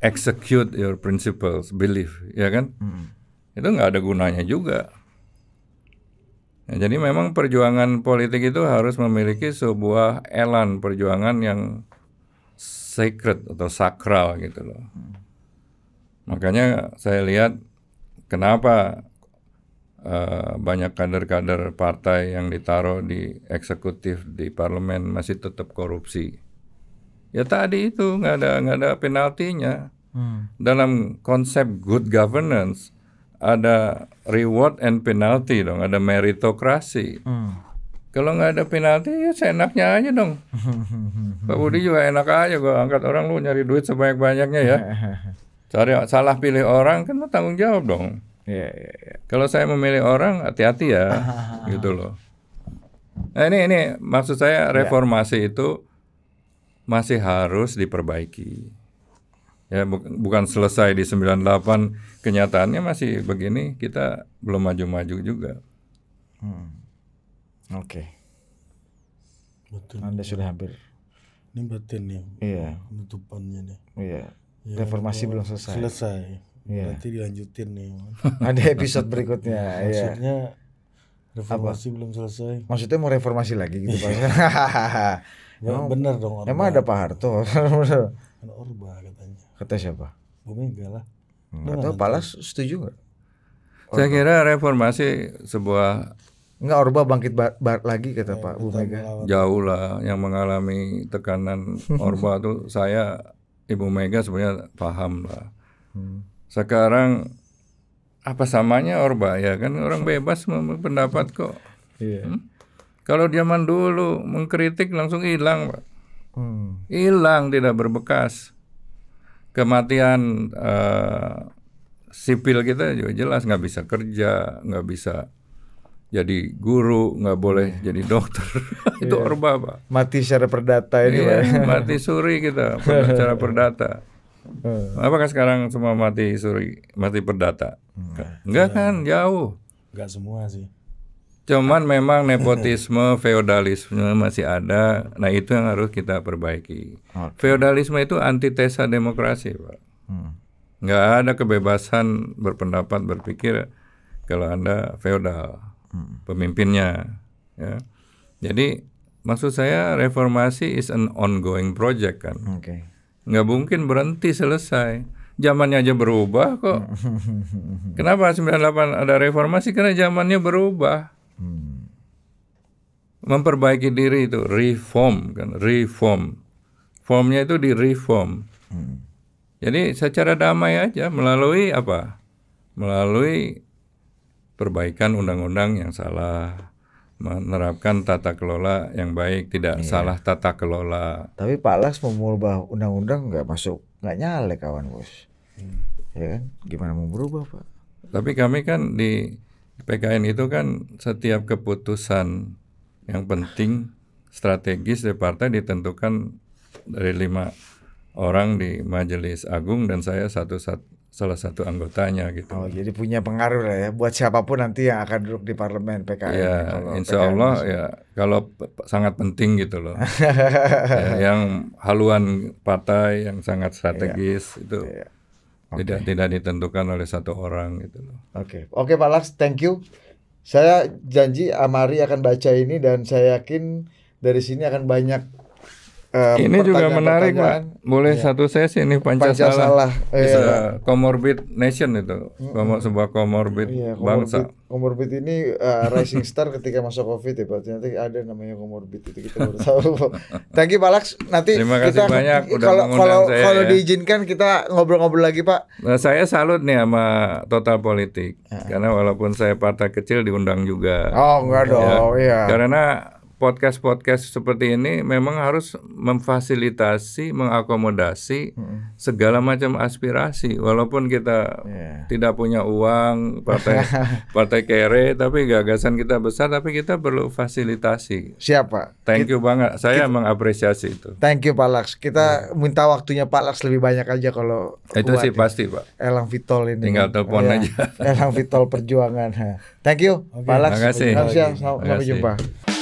execute your principles, belief, ya kan? Hmm. Itu nggak ada gunanya juga. Nah, jadi memang perjuangan politik itu harus memiliki sebuah elan perjuangan yang sacred atau sakral gitu loh. Hmm. Makanya saya lihat kenapa uh, banyak kader-kader partai yang ditaruh di eksekutif di parlemen masih tetap korupsi. Ya tadi itu nggak ada nggak ada penaltinya. Hmm. dalam konsep good governance ada reward and penalty dong, ada meritokrasi. Hmm. Kalau nggak ada penalti, ya seenaknya aja dong. Pak Budi juga enak aja, gue angkat orang lu nyari duit sebanyak-banyaknya ya. Cari salah pilih orang kan lu tanggung jawab dong. Yeah, yeah, yeah. Kalau saya memilih orang, hati-hati ya, gitu loh. Nah ini ini maksud saya iya. reformasi yeah. itu masih harus diperbaiki ya bu bukan selesai di 98 kenyataannya masih begini kita belum maju-maju juga hmm. oke okay. Betul. anda sudah hampir ini batin nih iya penutupannya nih iya ya, reformasi belum selesai selesai iya. nanti dilanjutin nih ada episode berikutnya iya. maksudnya iya. reformasi Apa? belum selesai maksudnya mau reformasi lagi gitu pak iya. ya, bener dong emang ada pak Harto Karena Orba katanya. Kata siapa? Bu Mega lah. Hmm, atau Palas setuju nggak? Saya kira reformasi sebuah Enggak Orba bangkit bar, bar lagi kata ya, Pak Bu Mega. Jauh lah yang mengalami tekanan Orba itu saya Ibu Mega sebenarnya paham lah. Hmm. Sekarang apa samanya Orba ya kan orang bebas pendapat kok. Yeah. Hmm? Kalau zaman dulu mengkritik langsung hilang Pak hmm. hilang tidak berbekas kematian uh, sipil kita juga jelas nggak bisa kerja nggak bisa jadi guru nggak boleh yeah. jadi dokter itu yeah. orba pak mati secara perdata ini yeah, mati suri kita secara perdata eh. apakah sekarang semua mati suri mati perdata hmm. nggak enggak kan jauh nggak semua sih Cuman ah. memang nepotisme, feodalisme masih ada. Nah itu yang harus kita perbaiki. Okay. Feodalisme itu antitesa demokrasi, pak. Hmm. ada kebebasan berpendapat, berpikir kalau anda feodal hmm. pemimpinnya. Ya. Jadi maksud saya reformasi is an ongoing project kan. Okay. Nggak mungkin berhenti selesai zamannya aja berubah kok. Kenapa 98 ada reformasi? Karena zamannya berubah. Hmm. Memperbaiki diri itu reform kan, reform. Formnya itu di reform. Hmm. Jadi secara damai aja melalui apa? Melalui perbaikan undang-undang yang salah, menerapkan tata kelola yang baik, tidak iya. salah tata kelola. Tapi Pak Las mengubah undang-undang nggak masuk, nggak nyale kawan bos. Hmm. Ya kan? Gimana mau berubah Pak? Tapi kami kan di PKN itu kan setiap keputusan yang penting strategis dari partai ditentukan dari lima orang di Majelis Agung dan saya satu, satu salah satu anggotanya gitu. Oh jadi punya pengaruh lah ya buat siapapun nanti yang akan duduk di parlemen PKN. Ya, gitu insya Allah PKN. ya kalau sangat penting gitu loh. ya, yang haluan partai yang sangat strategis ya, itu. Ya Okay. Tidak tidak ditentukan oleh satu orang gitu loh. Oke. Okay. Oke okay, Pak Laks, thank you. Saya janji Amari akan baca ini dan saya yakin dari sini akan banyak Uh, ini juga menarik Pak. Boleh ya. satu sesi ini Pancasila. Pancasila. Bisa iya. Komorbid nation itu. -hmm. sebuah komorbid iya, bangsa. Komorbid ini uh, rising star ketika masa Covid ya Pak. Nanti ada namanya komorbid itu kita baru tahu. Thank you Pak Laks. Nanti Terima kasih banyak udah kalau, saya. Kalau ya. diizinkan kita ngobrol-ngobrol lagi Pak. Nah, saya salut nih sama Total Politik. Ya. Karena walaupun saya partai kecil diundang juga. Oh enggak ya. dong. Iya. Karena podcast-podcast seperti ini memang harus memfasilitasi, mengakomodasi hmm. segala macam aspirasi. Walaupun kita yeah. tidak punya uang, partai partai kere, tapi gagasan kita besar, tapi kita perlu fasilitasi. Siapa? Thank you banget. Saya kita, mengapresiasi itu. Thank you Pak Laks. Kita yeah. minta waktunya Pak Laks lebih banyak aja kalau itu sih ya. pasti Pak. Elang Vitol ini. Tinggal telepon ya. aja. Elang Vitol Perjuangan. Thank you okay. Pak Laks. Terima kasih. Sampai jumpa.